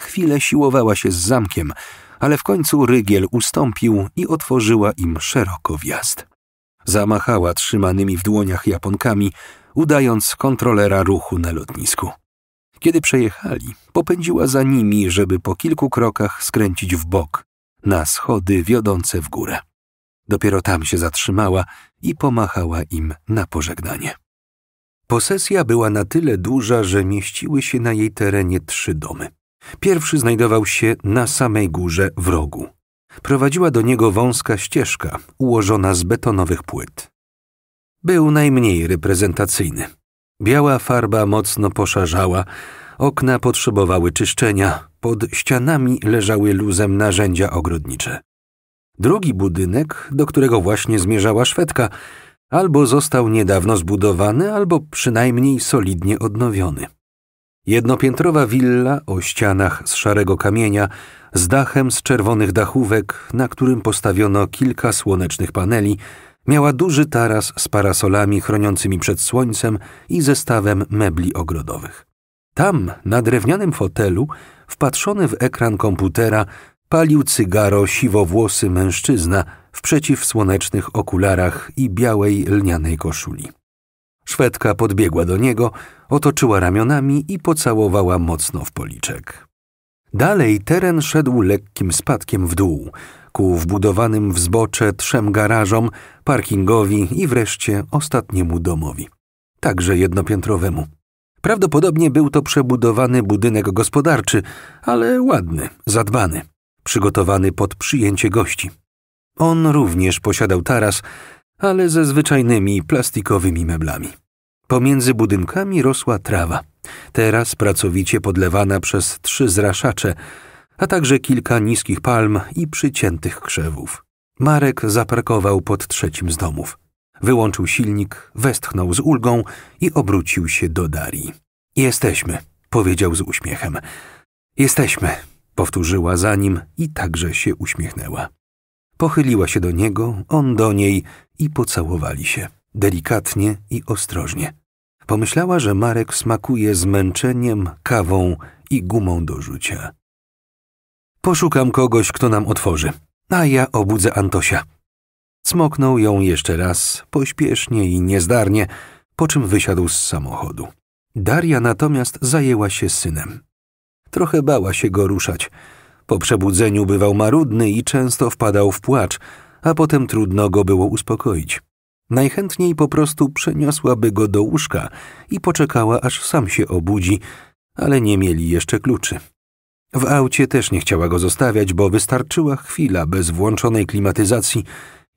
S1: Chwilę siłowała się z zamkiem, ale w końcu rygiel ustąpił i otworzyła im szeroko wjazd. Zamachała trzymanymi w dłoniach japonkami, udając kontrolera ruchu na lotnisku. Kiedy przejechali, popędziła za nimi, żeby po kilku krokach skręcić w bok, na schody wiodące w górę. Dopiero tam się zatrzymała i pomachała im na pożegnanie. Posesja była na tyle duża, że mieściły się na jej terenie trzy domy. Pierwszy znajdował się na samej górze w rogu. Prowadziła do niego wąska ścieżka, ułożona z betonowych płyt. Był najmniej reprezentacyjny. Biała farba mocno poszarzała, okna potrzebowały czyszczenia, pod ścianami leżały luzem narzędzia ogrodnicze. Drugi budynek, do którego właśnie zmierzała Szwedka, albo został niedawno zbudowany, albo przynajmniej solidnie odnowiony. Jednopiętrowa willa o ścianach z szarego kamienia, z dachem z czerwonych dachówek, na którym postawiono kilka słonecznych paneli, miała duży taras z parasolami chroniącymi przed słońcem i zestawem mebli ogrodowych. Tam, na drewnianym fotelu, wpatrzony w ekran komputera, palił cygaro siwowłosy mężczyzna – w przeciwsłonecznych okularach i białej lnianej koszuli. Szwedka podbiegła do niego, otoczyła ramionami i pocałowała mocno w policzek. Dalej teren szedł lekkim spadkiem w dół, ku wbudowanym w zbocze trzem garażom, parkingowi i wreszcie ostatniemu domowi. Także jednopiętrowemu. Prawdopodobnie był to przebudowany budynek gospodarczy, ale ładny, zadbany, przygotowany pod przyjęcie gości. On również posiadał taras, ale ze zwyczajnymi plastikowymi meblami. Pomiędzy budynkami rosła trawa, teraz pracowicie podlewana przez trzy zraszacze, a także kilka niskich palm i przyciętych krzewów. Marek zaparkował pod trzecim z domów. Wyłączył silnik, westchnął z ulgą i obrócił się do Darii. Jesteśmy, powiedział z uśmiechem. Jesteśmy, powtórzyła za nim i także się uśmiechnęła. Pochyliła się do niego, on do niej i pocałowali się, delikatnie i ostrożnie. Pomyślała, że Marek smakuje zmęczeniem, kawą i gumą do rzucia. Poszukam kogoś, kto nam otworzy, a ja obudzę Antosia. Smoknął ją jeszcze raz, pośpiesznie i niezdarnie, po czym wysiadł z samochodu. Daria natomiast zajęła się synem. Trochę bała się go ruszać. Po przebudzeniu bywał marudny i często wpadał w płacz, a potem trudno go było uspokoić. Najchętniej po prostu przeniosłaby go do łóżka i poczekała, aż sam się obudzi, ale nie mieli jeszcze kluczy. W aucie też nie chciała go zostawiać, bo wystarczyła chwila bez włączonej klimatyzacji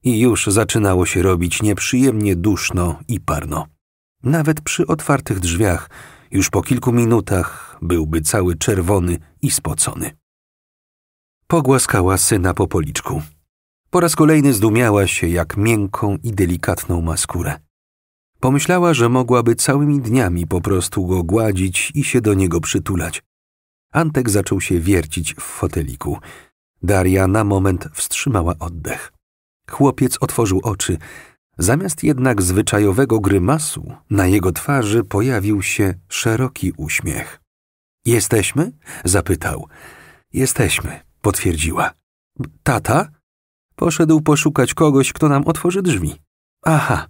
S1: i już zaczynało się robić nieprzyjemnie duszno i parno. Nawet przy otwartych drzwiach, już po kilku minutach byłby cały czerwony i spocony. Pogłaskała syna po policzku. Po raz kolejny zdumiała się, jak miękką i delikatną ma skórę. Pomyślała, że mogłaby całymi dniami po prostu go gładzić i się do niego przytulać. Antek zaczął się wiercić w foteliku. Daria na moment wstrzymała oddech. Chłopiec otworzył oczy. Zamiast jednak zwyczajowego grymasu, na jego twarzy pojawił się szeroki uśmiech. Jesteśmy? zapytał. Jesteśmy, potwierdziła. Tata? Poszedł poszukać kogoś, kto nam otworzy drzwi. Aha.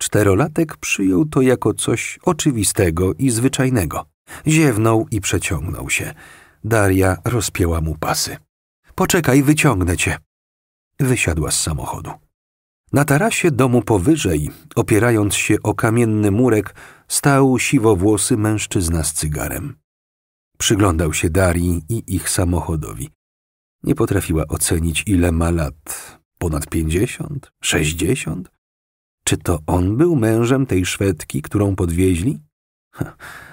S1: Czterolatek przyjął to jako coś oczywistego i zwyczajnego. Ziewnął i przeciągnął się. Daria rozpięła mu pasy. Poczekaj, wyciągnę cię. Wysiadła z samochodu. Na tarasie domu powyżej, opierając się o kamienny murek, stał siwowłosy mężczyzna z cygarem. Przyglądał się Darii i ich samochodowi. Nie potrafiła ocenić, ile ma lat. Ponad pięćdziesiąt? Sześćdziesiąt? Czy to on był mężem tej Szwedki, którą podwieźli?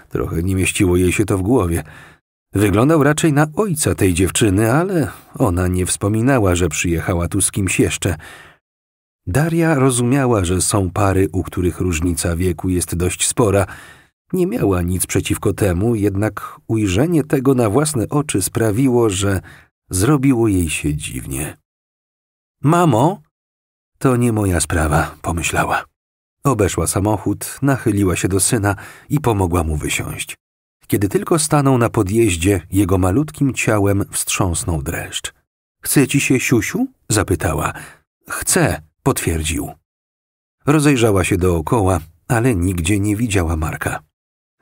S1: trochę nie mieściło jej się to w głowie. Wyglądał raczej na ojca tej dziewczyny, ale ona nie wspominała, że przyjechała tu z kimś jeszcze. Daria rozumiała, że są pary, u których różnica wieku jest dość spora. Nie miała nic przeciwko temu, jednak ujrzenie tego na własne oczy sprawiło, że Zrobiło jej się dziwnie. Mamo? To nie moja sprawa, pomyślała. Obeszła samochód, nachyliła się do syna i pomogła mu wysiąść. Kiedy tylko stanął na podjeździe, jego malutkim ciałem wstrząsnął dreszcz. Chce ci się, siusiu? zapytała. Chcę, potwierdził. Rozejrzała się dookoła, ale nigdzie nie widziała Marka.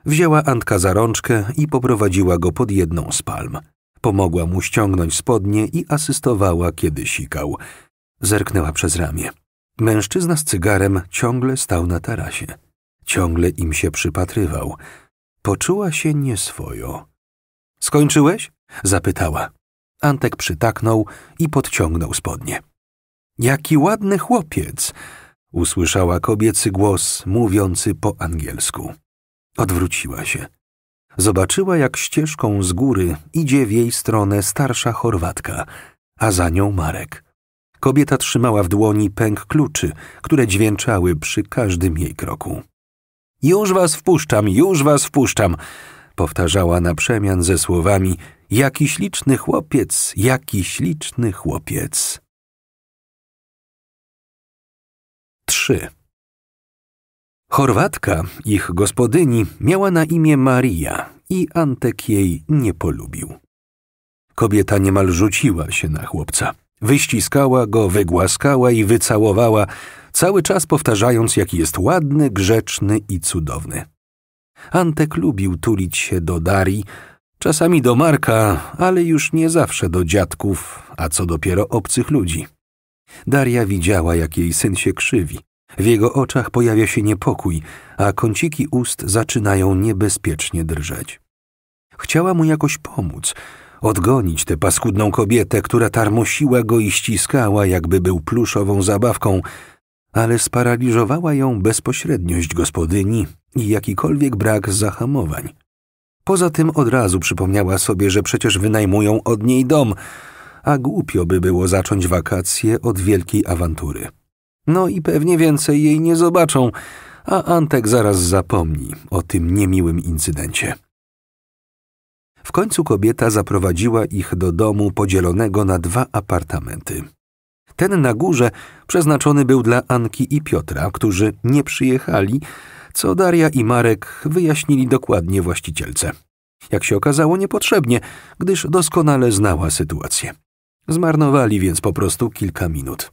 S1: Wzięła Antka za rączkę i poprowadziła go pod jedną z palm. Pomogła mu ściągnąć spodnie i asystowała, kiedy sikał. Zerknęła przez ramię. Mężczyzna z cygarem ciągle stał na tarasie. Ciągle im się przypatrywał. Poczuła się nieswojo. Skończyłeś? zapytała. Antek przytaknął i podciągnął spodnie. Jaki ładny chłopiec! usłyszała kobiecy głos mówiący po angielsku. Odwróciła się. Zobaczyła, jak ścieżką z góry idzie w jej stronę starsza Chorwatka, a za nią Marek. Kobieta trzymała w dłoni pęk kluczy, które dźwięczały przy każdym jej kroku. Już was wpuszczam, już was wpuszczam, powtarzała na przemian ze słowami jaki śliczny chłopiec, jaki śliczny chłopiec. 3. Chorwatka, ich gospodyni, miała na imię Maria i Antek jej nie polubił. Kobieta niemal rzuciła się na chłopca. Wyściskała go, wygłaskała i wycałowała, cały czas powtarzając, jaki jest ładny, grzeczny i cudowny. Antek lubił tulić się do Darii, czasami do Marka, ale już nie zawsze do dziadków, a co dopiero obcych ludzi. Daria widziała, jak jej syn się krzywi. W jego oczach pojawia się niepokój, a kąciki ust zaczynają niebezpiecznie drżeć. Chciała mu jakoś pomóc, odgonić tę paskudną kobietę, która tarmosiła go i ściskała, jakby był pluszową zabawką, ale sparaliżowała ją bezpośredniość gospodyni i jakikolwiek brak zahamowań. Poza tym od razu przypomniała sobie, że przecież wynajmują od niej dom, a głupio by było zacząć wakacje od wielkiej awantury. No i pewnie więcej jej nie zobaczą, a Antek zaraz zapomni o tym niemiłym incydencie. W końcu kobieta zaprowadziła ich do domu podzielonego na dwa apartamenty. Ten na górze przeznaczony był dla Anki i Piotra, którzy nie przyjechali, co Daria i Marek wyjaśnili dokładnie właścicielce. Jak się okazało, niepotrzebnie, gdyż doskonale znała sytuację. Zmarnowali więc po prostu kilka minut.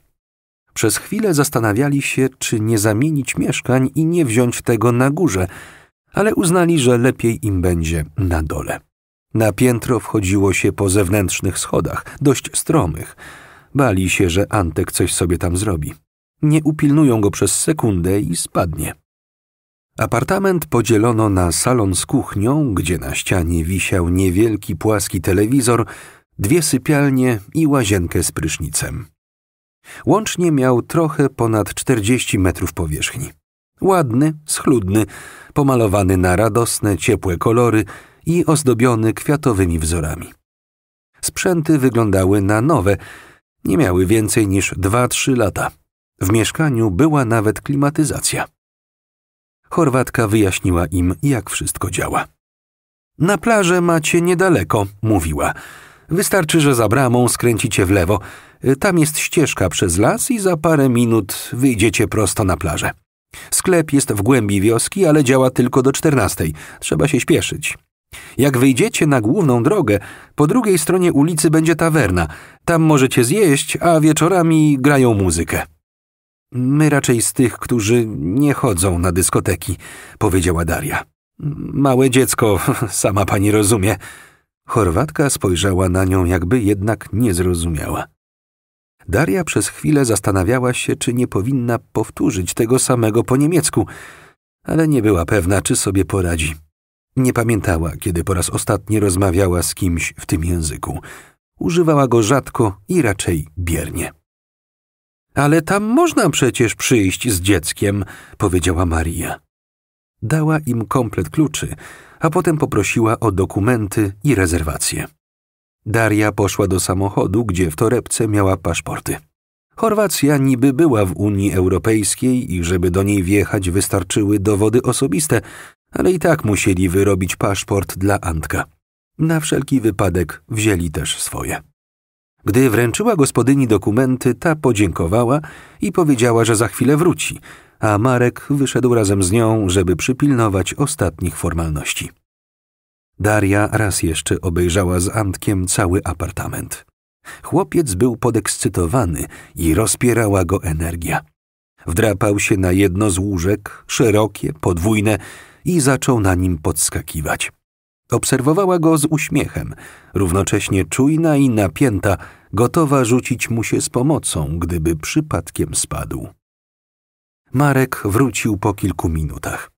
S1: Przez chwilę zastanawiali się, czy nie zamienić mieszkań i nie wziąć tego na górze, ale uznali, że lepiej im będzie na dole. Na piętro wchodziło się po zewnętrznych schodach, dość stromych. Bali się, że Antek coś sobie tam zrobi. Nie upilnują go przez sekundę i spadnie. Apartament podzielono na salon z kuchnią, gdzie na ścianie wisiał niewielki płaski telewizor, dwie sypialnie i łazienkę z prysznicem. Łącznie miał trochę ponad 40 metrów powierzchni. Ładny, schludny, pomalowany na radosne, ciepłe kolory i ozdobiony kwiatowymi wzorami. Sprzęty wyglądały na nowe, nie miały więcej niż 2-3 lata. W mieszkaniu była nawet klimatyzacja. Chorwatka wyjaśniła im, jak wszystko działa. Na plażę macie niedaleko, mówiła. Wystarczy, że za bramą skręcicie w lewo, Y, tam jest ścieżka przez las i za parę minut wyjdziecie prosto na plażę. Sklep jest w głębi wioski, ale działa tylko do czternastej. Trzeba się śpieszyć. Jak wyjdziecie na główną drogę, po drugiej stronie ulicy będzie tawerna. Tam możecie zjeść, a wieczorami grają muzykę. My raczej z tych, którzy nie chodzą na dyskoteki, powiedziała Daria. Małe dziecko, [LAUGHS] sama pani rozumie. Chorwatka spojrzała na nią, jakby jednak nie zrozumiała. Daria przez chwilę zastanawiała się, czy nie powinna powtórzyć tego samego po niemiecku, ale nie była pewna, czy sobie poradzi. Nie pamiętała, kiedy po raz ostatni rozmawiała z kimś w tym języku. Używała go rzadko i raczej biernie. Ale tam można przecież przyjść z dzieckiem, powiedziała Maria. Dała im komplet kluczy, a potem poprosiła o dokumenty i rezerwacje. Daria poszła do samochodu, gdzie w torebce miała paszporty. Chorwacja niby była w Unii Europejskiej i żeby do niej wjechać wystarczyły dowody osobiste, ale i tak musieli wyrobić paszport dla Antka. Na wszelki wypadek wzięli też swoje. Gdy wręczyła gospodyni dokumenty, ta podziękowała i powiedziała, że za chwilę wróci, a Marek wyszedł razem z nią, żeby przypilnować ostatnich formalności. Daria raz jeszcze obejrzała z Antkiem cały apartament. Chłopiec był podekscytowany i rozpierała go energia. Wdrapał się na jedno z łóżek, szerokie, podwójne, i zaczął na nim podskakiwać. Obserwowała go z uśmiechem, równocześnie czujna i napięta, gotowa rzucić mu się z pomocą, gdyby przypadkiem spadł. Marek wrócił po kilku minutach.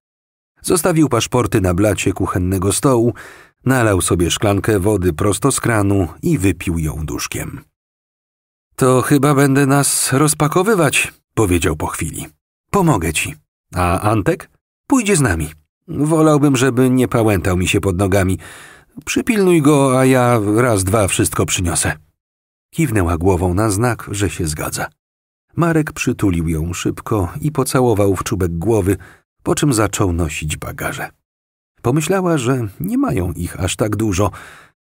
S1: Zostawił paszporty na blacie kuchennego stołu, nalał sobie szklankę wody prosto z kranu i wypił ją duszkiem. To chyba będę nas rozpakowywać, powiedział po chwili. Pomogę ci. A Antek? Pójdzie z nami. Wolałbym, żeby nie pałętał mi się pod nogami. Przypilnuj go, a ja raz, dwa wszystko przyniosę. Kiwnęła głową na znak, że się zgadza. Marek przytulił ją szybko i pocałował w czubek głowy, po czym zaczął nosić bagaże. Pomyślała, że nie mają ich aż tak dużo.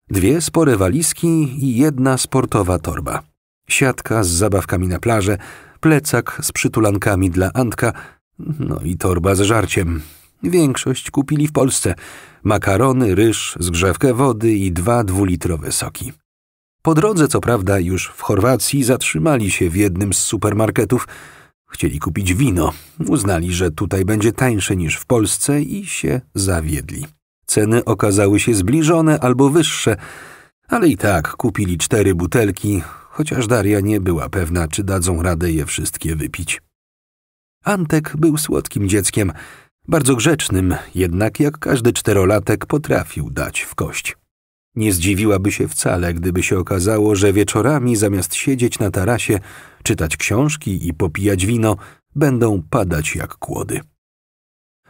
S1: Dwie spore walizki i jedna sportowa torba. Siatka z zabawkami na plażę, plecak z przytulankami dla Antka, no i torba z żarciem. Większość kupili w Polsce. Makarony, ryż, zgrzewkę wody i dwa dwulitrowe soki. Po drodze, co prawda, już w Chorwacji zatrzymali się w jednym z supermarketów – Chcieli kupić wino. Uznali, że tutaj będzie tańsze niż w Polsce i się zawiedli. Ceny okazały się zbliżone albo wyższe, ale i tak kupili cztery butelki, chociaż Daria nie była pewna, czy dadzą radę je wszystkie wypić. Antek był słodkim dzieckiem, bardzo grzecznym, jednak jak każdy czterolatek potrafił dać w kość. Nie zdziwiłaby się wcale, gdyby się okazało, że wieczorami zamiast siedzieć na tarasie, czytać książki i popijać wino, będą padać jak kłody.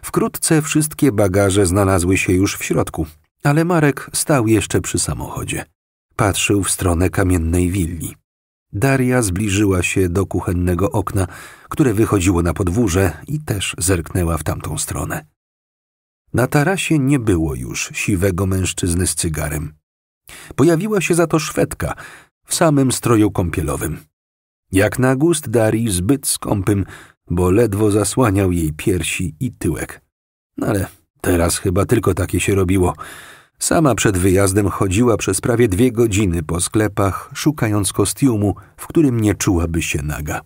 S1: Wkrótce wszystkie bagaże znalazły się już w środku, ale Marek stał jeszcze przy samochodzie. Patrzył w stronę kamiennej willi. Daria zbliżyła się do kuchennego okna, które wychodziło na podwórze i też zerknęła w tamtą stronę. Na tarasie nie było już siwego mężczyzny z cygarem. Pojawiła się za to Szwedka w samym stroju kąpielowym. Jak na gust Darii zbyt skąpym, bo ledwo zasłaniał jej piersi i tyłek. No ale teraz chyba tylko takie się robiło. Sama przed wyjazdem chodziła przez prawie dwie godziny po sklepach, szukając kostiumu, w którym nie czułaby się naga.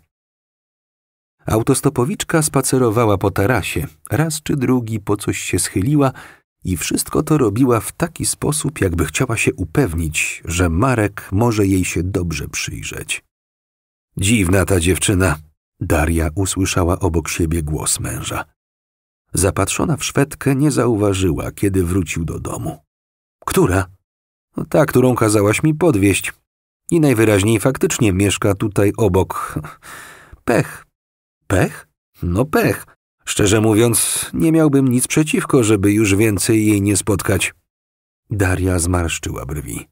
S1: Autostopowiczka spacerowała po tarasie, raz czy drugi po coś się schyliła i wszystko to robiła w taki sposób, jakby chciała się upewnić, że Marek może jej się dobrze przyjrzeć. Dziwna ta dziewczyna, Daria usłyszała obok siebie głos męża. Zapatrzona w Szwedkę nie zauważyła, kiedy wrócił do domu. Która? No ta, którą kazałaś mi podwieść. I najwyraźniej faktycznie mieszka tutaj obok. Pech, Pech? No pech. Szczerze mówiąc, nie miałbym nic przeciwko, żeby już więcej jej nie spotkać. Daria zmarszczyła brwi.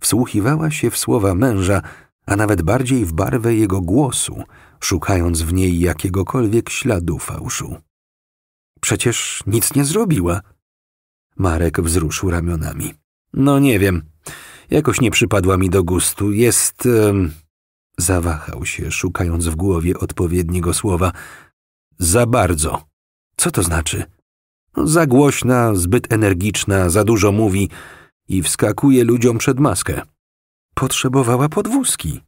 S1: Wsłuchiwała się w słowa męża, a nawet bardziej w barwę jego głosu, szukając w niej jakiegokolwiek śladu fałszu. Przecież nic nie zrobiła. Marek wzruszył ramionami. No nie wiem. Jakoś nie przypadła mi do gustu. Jest. Zawahał się, szukając w głowie odpowiedniego słowa. Za bardzo. Co to znaczy? No, za głośna, zbyt energiczna, za dużo mówi i wskakuje ludziom przed maskę. Potrzebowała podwózki.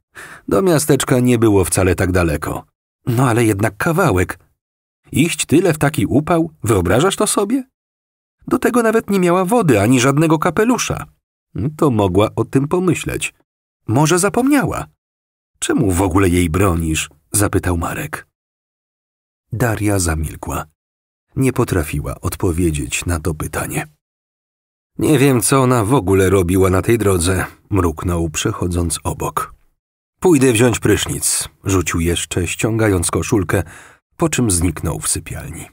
S1: Do miasteczka nie było wcale tak daleko. No ale jednak kawałek. Iść tyle w taki upał, wyobrażasz to sobie? Do tego nawet nie miała wody ani żadnego kapelusza. To mogła o tym pomyśleć. Może zapomniała. Czemu w ogóle jej bronisz? zapytał Marek. Daria zamilkła. Nie potrafiła odpowiedzieć na to pytanie. Nie wiem, co ona w ogóle robiła na tej drodze, mruknął, przechodząc obok. Pójdę wziąć prysznic, rzucił jeszcze, ściągając koszulkę, po czym zniknął w sypialni.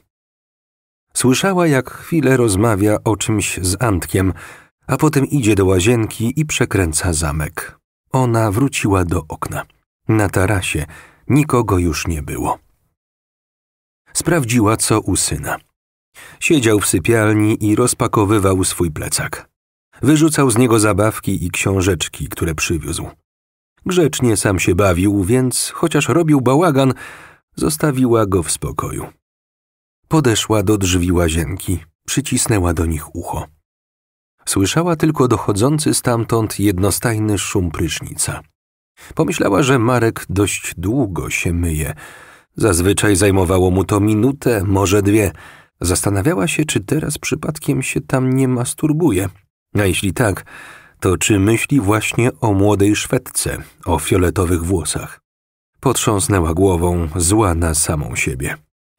S1: Słyszała, jak chwilę rozmawia o czymś z Antkiem, a potem idzie do łazienki i przekręca zamek. Ona wróciła do okna. Na tarasie nikogo już nie było. Sprawdziła, co u syna. Siedział w sypialni i rozpakowywał swój plecak. Wyrzucał z niego zabawki i książeczki, które przywiózł. Grzecznie sam się bawił, więc chociaż robił bałagan, zostawiła go w spokoju. Podeszła do drzwi łazienki, przycisnęła do nich ucho. Słyszała tylko dochodzący stamtąd jednostajny szum prysznica. Pomyślała, że Marek dość długo się myje. Zazwyczaj zajmowało mu to minutę, może dwie. Zastanawiała się, czy teraz przypadkiem się tam nie masturbuje. A jeśli tak, to czy myśli właśnie o młodej Szwedce, o fioletowych włosach? Potrząsnęła głową, zła na samą siebie.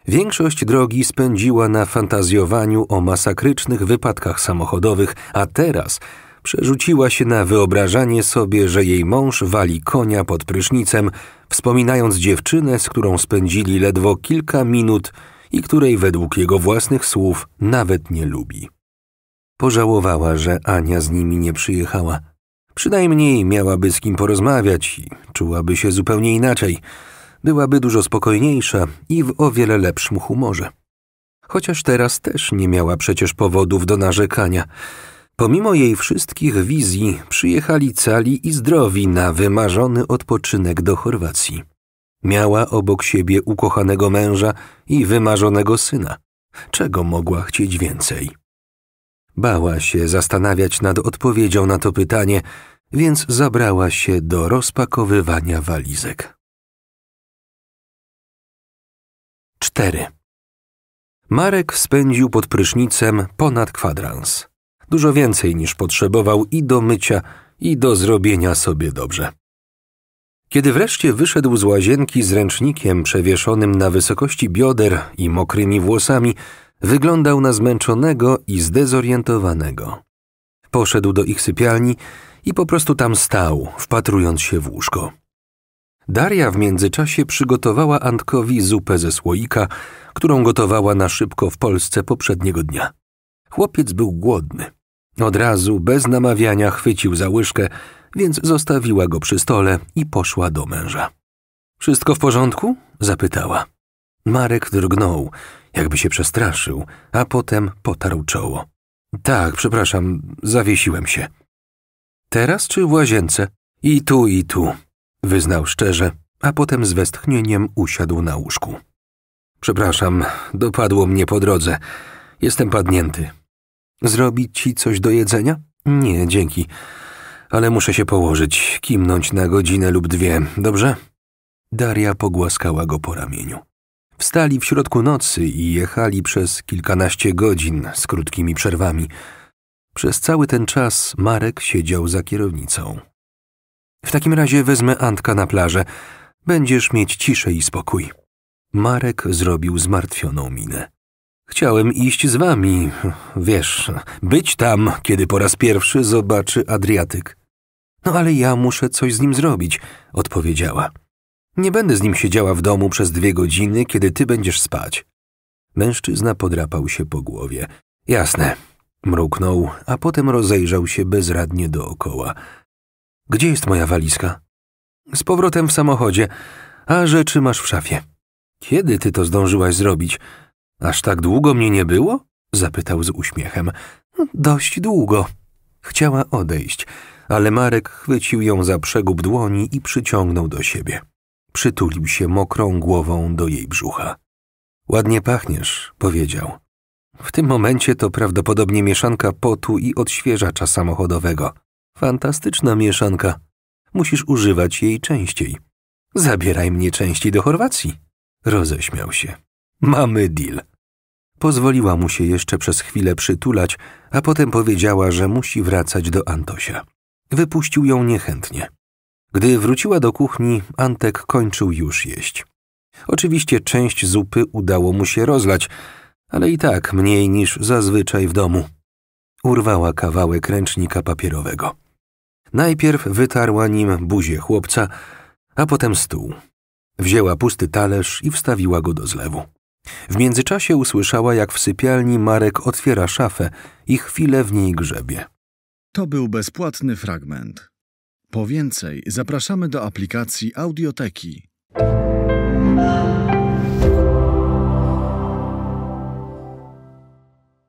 S1: Większość drogi spędziła na fantazjowaniu o masakrycznych wypadkach samochodowych, a teraz przerzuciła się na wyobrażanie sobie, że jej mąż wali konia pod prysznicem, wspominając dziewczynę, z którą spędzili ledwo kilka minut i której według jego własnych słów nawet nie lubi. Pożałowała, że Ania z nimi nie przyjechała. Przynajmniej miałaby z kim porozmawiać i czułaby się zupełnie inaczej. Byłaby dużo spokojniejsza i w o wiele lepszym humorze. Chociaż teraz też nie miała przecież powodów do narzekania. Pomimo jej wszystkich wizji, przyjechali cali i zdrowi na wymarzony odpoczynek do Chorwacji. Miała obok siebie ukochanego męża i wymarzonego syna. Czego mogła chcieć więcej? Bała się zastanawiać nad odpowiedzią na to pytanie, więc zabrała się do rozpakowywania walizek. 4. Marek spędził pod prysznicem ponad kwadrans dużo więcej niż potrzebował i do mycia, i do zrobienia sobie dobrze. Kiedy wreszcie wyszedł z łazienki z ręcznikiem przewieszonym na wysokości bioder i mokrymi włosami, wyglądał na zmęczonego i zdezorientowanego. Poszedł do ich sypialni i po prostu tam stał, wpatrując się w łóżko. Daria w międzyczasie przygotowała Antkowi zupę ze słoika, którą gotowała na szybko w Polsce poprzedniego dnia. Chłopiec był głodny. Od razu, bez namawiania, chwycił za łyżkę, więc zostawiła go przy stole i poszła do męża. Wszystko w porządku? zapytała. Marek drgnął, jakby się przestraszył, a potem potarł czoło. Tak, przepraszam, zawiesiłem się. Teraz czy w łazience? I tu, i tu, wyznał szczerze, a potem z westchnieniem usiadł na łóżku. Przepraszam, dopadło mnie po drodze. Jestem padnięty. Zrobić ci coś do jedzenia? Nie, dzięki. Ale muszę się położyć, kimnąć na godzinę lub dwie, dobrze? Daria pogłaskała go po ramieniu. Wstali w środku nocy i jechali przez kilkanaście godzin z krótkimi przerwami. Przez cały ten czas Marek siedział za kierownicą. W takim razie wezmę Antka na plażę. Będziesz mieć ciszę i spokój. Marek zrobił zmartwioną minę. Chciałem iść z wami, wiesz, być tam, kiedy po raz pierwszy zobaczy Adriatyk. No ale ja muszę coś z nim zrobić, odpowiedziała. Nie będę z nim siedziała w domu przez dwie godziny, kiedy ty będziesz spać. Mężczyzna podrapał się po głowie. Jasne, mruknął, a potem rozejrzał się bezradnie dookoła. Gdzie jest moja walizka? Z powrotem w samochodzie, a rzeczy masz w szafie. Kiedy ty to zdążyłaś zrobić? Aż tak długo mnie nie było? zapytał z uśmiechem. No, dość długo. Chciała odejść, ale Marek chwycił ją za przegub dłoni i przyciągnął do siebie. Przytulił się mokrą głową do jej brzucha. Ładnie pachniesz, powiedział. W tym momencie to prawdopodobnie mieszanka potu i odświeżacza samochodowego. Fantastyczna mieszanka. Musisz używać jej częściej. Zabieraj mnie częściej do Chorwacji. Roześmiał się. Mamy deal. Pozwoliła mu się jeszcze przez chwilę przytulać, a potem powiedziała, że musi wracać do Antosia. Wypuścił ją niechętnie. Gdy wróciła do kuchni, Antek kończył już jeść. Oczywiście część zupy udało mu się rozlać, ale i tak mniej niż zazwyczaj w domu. Urwała kawałek ręcznika papierowego. Najpierw wytarła nim buzię chłopca, a potem stół. Wzięła pusty talerz i wstawiła go do zlewu. W międzyczasie usłyszała, jak w sypialni Marek otwiera szafę i chwilę w niej grzebie. To był bezpłatny fragment. Po więcej zapraszamy do aplikacji Audioteki.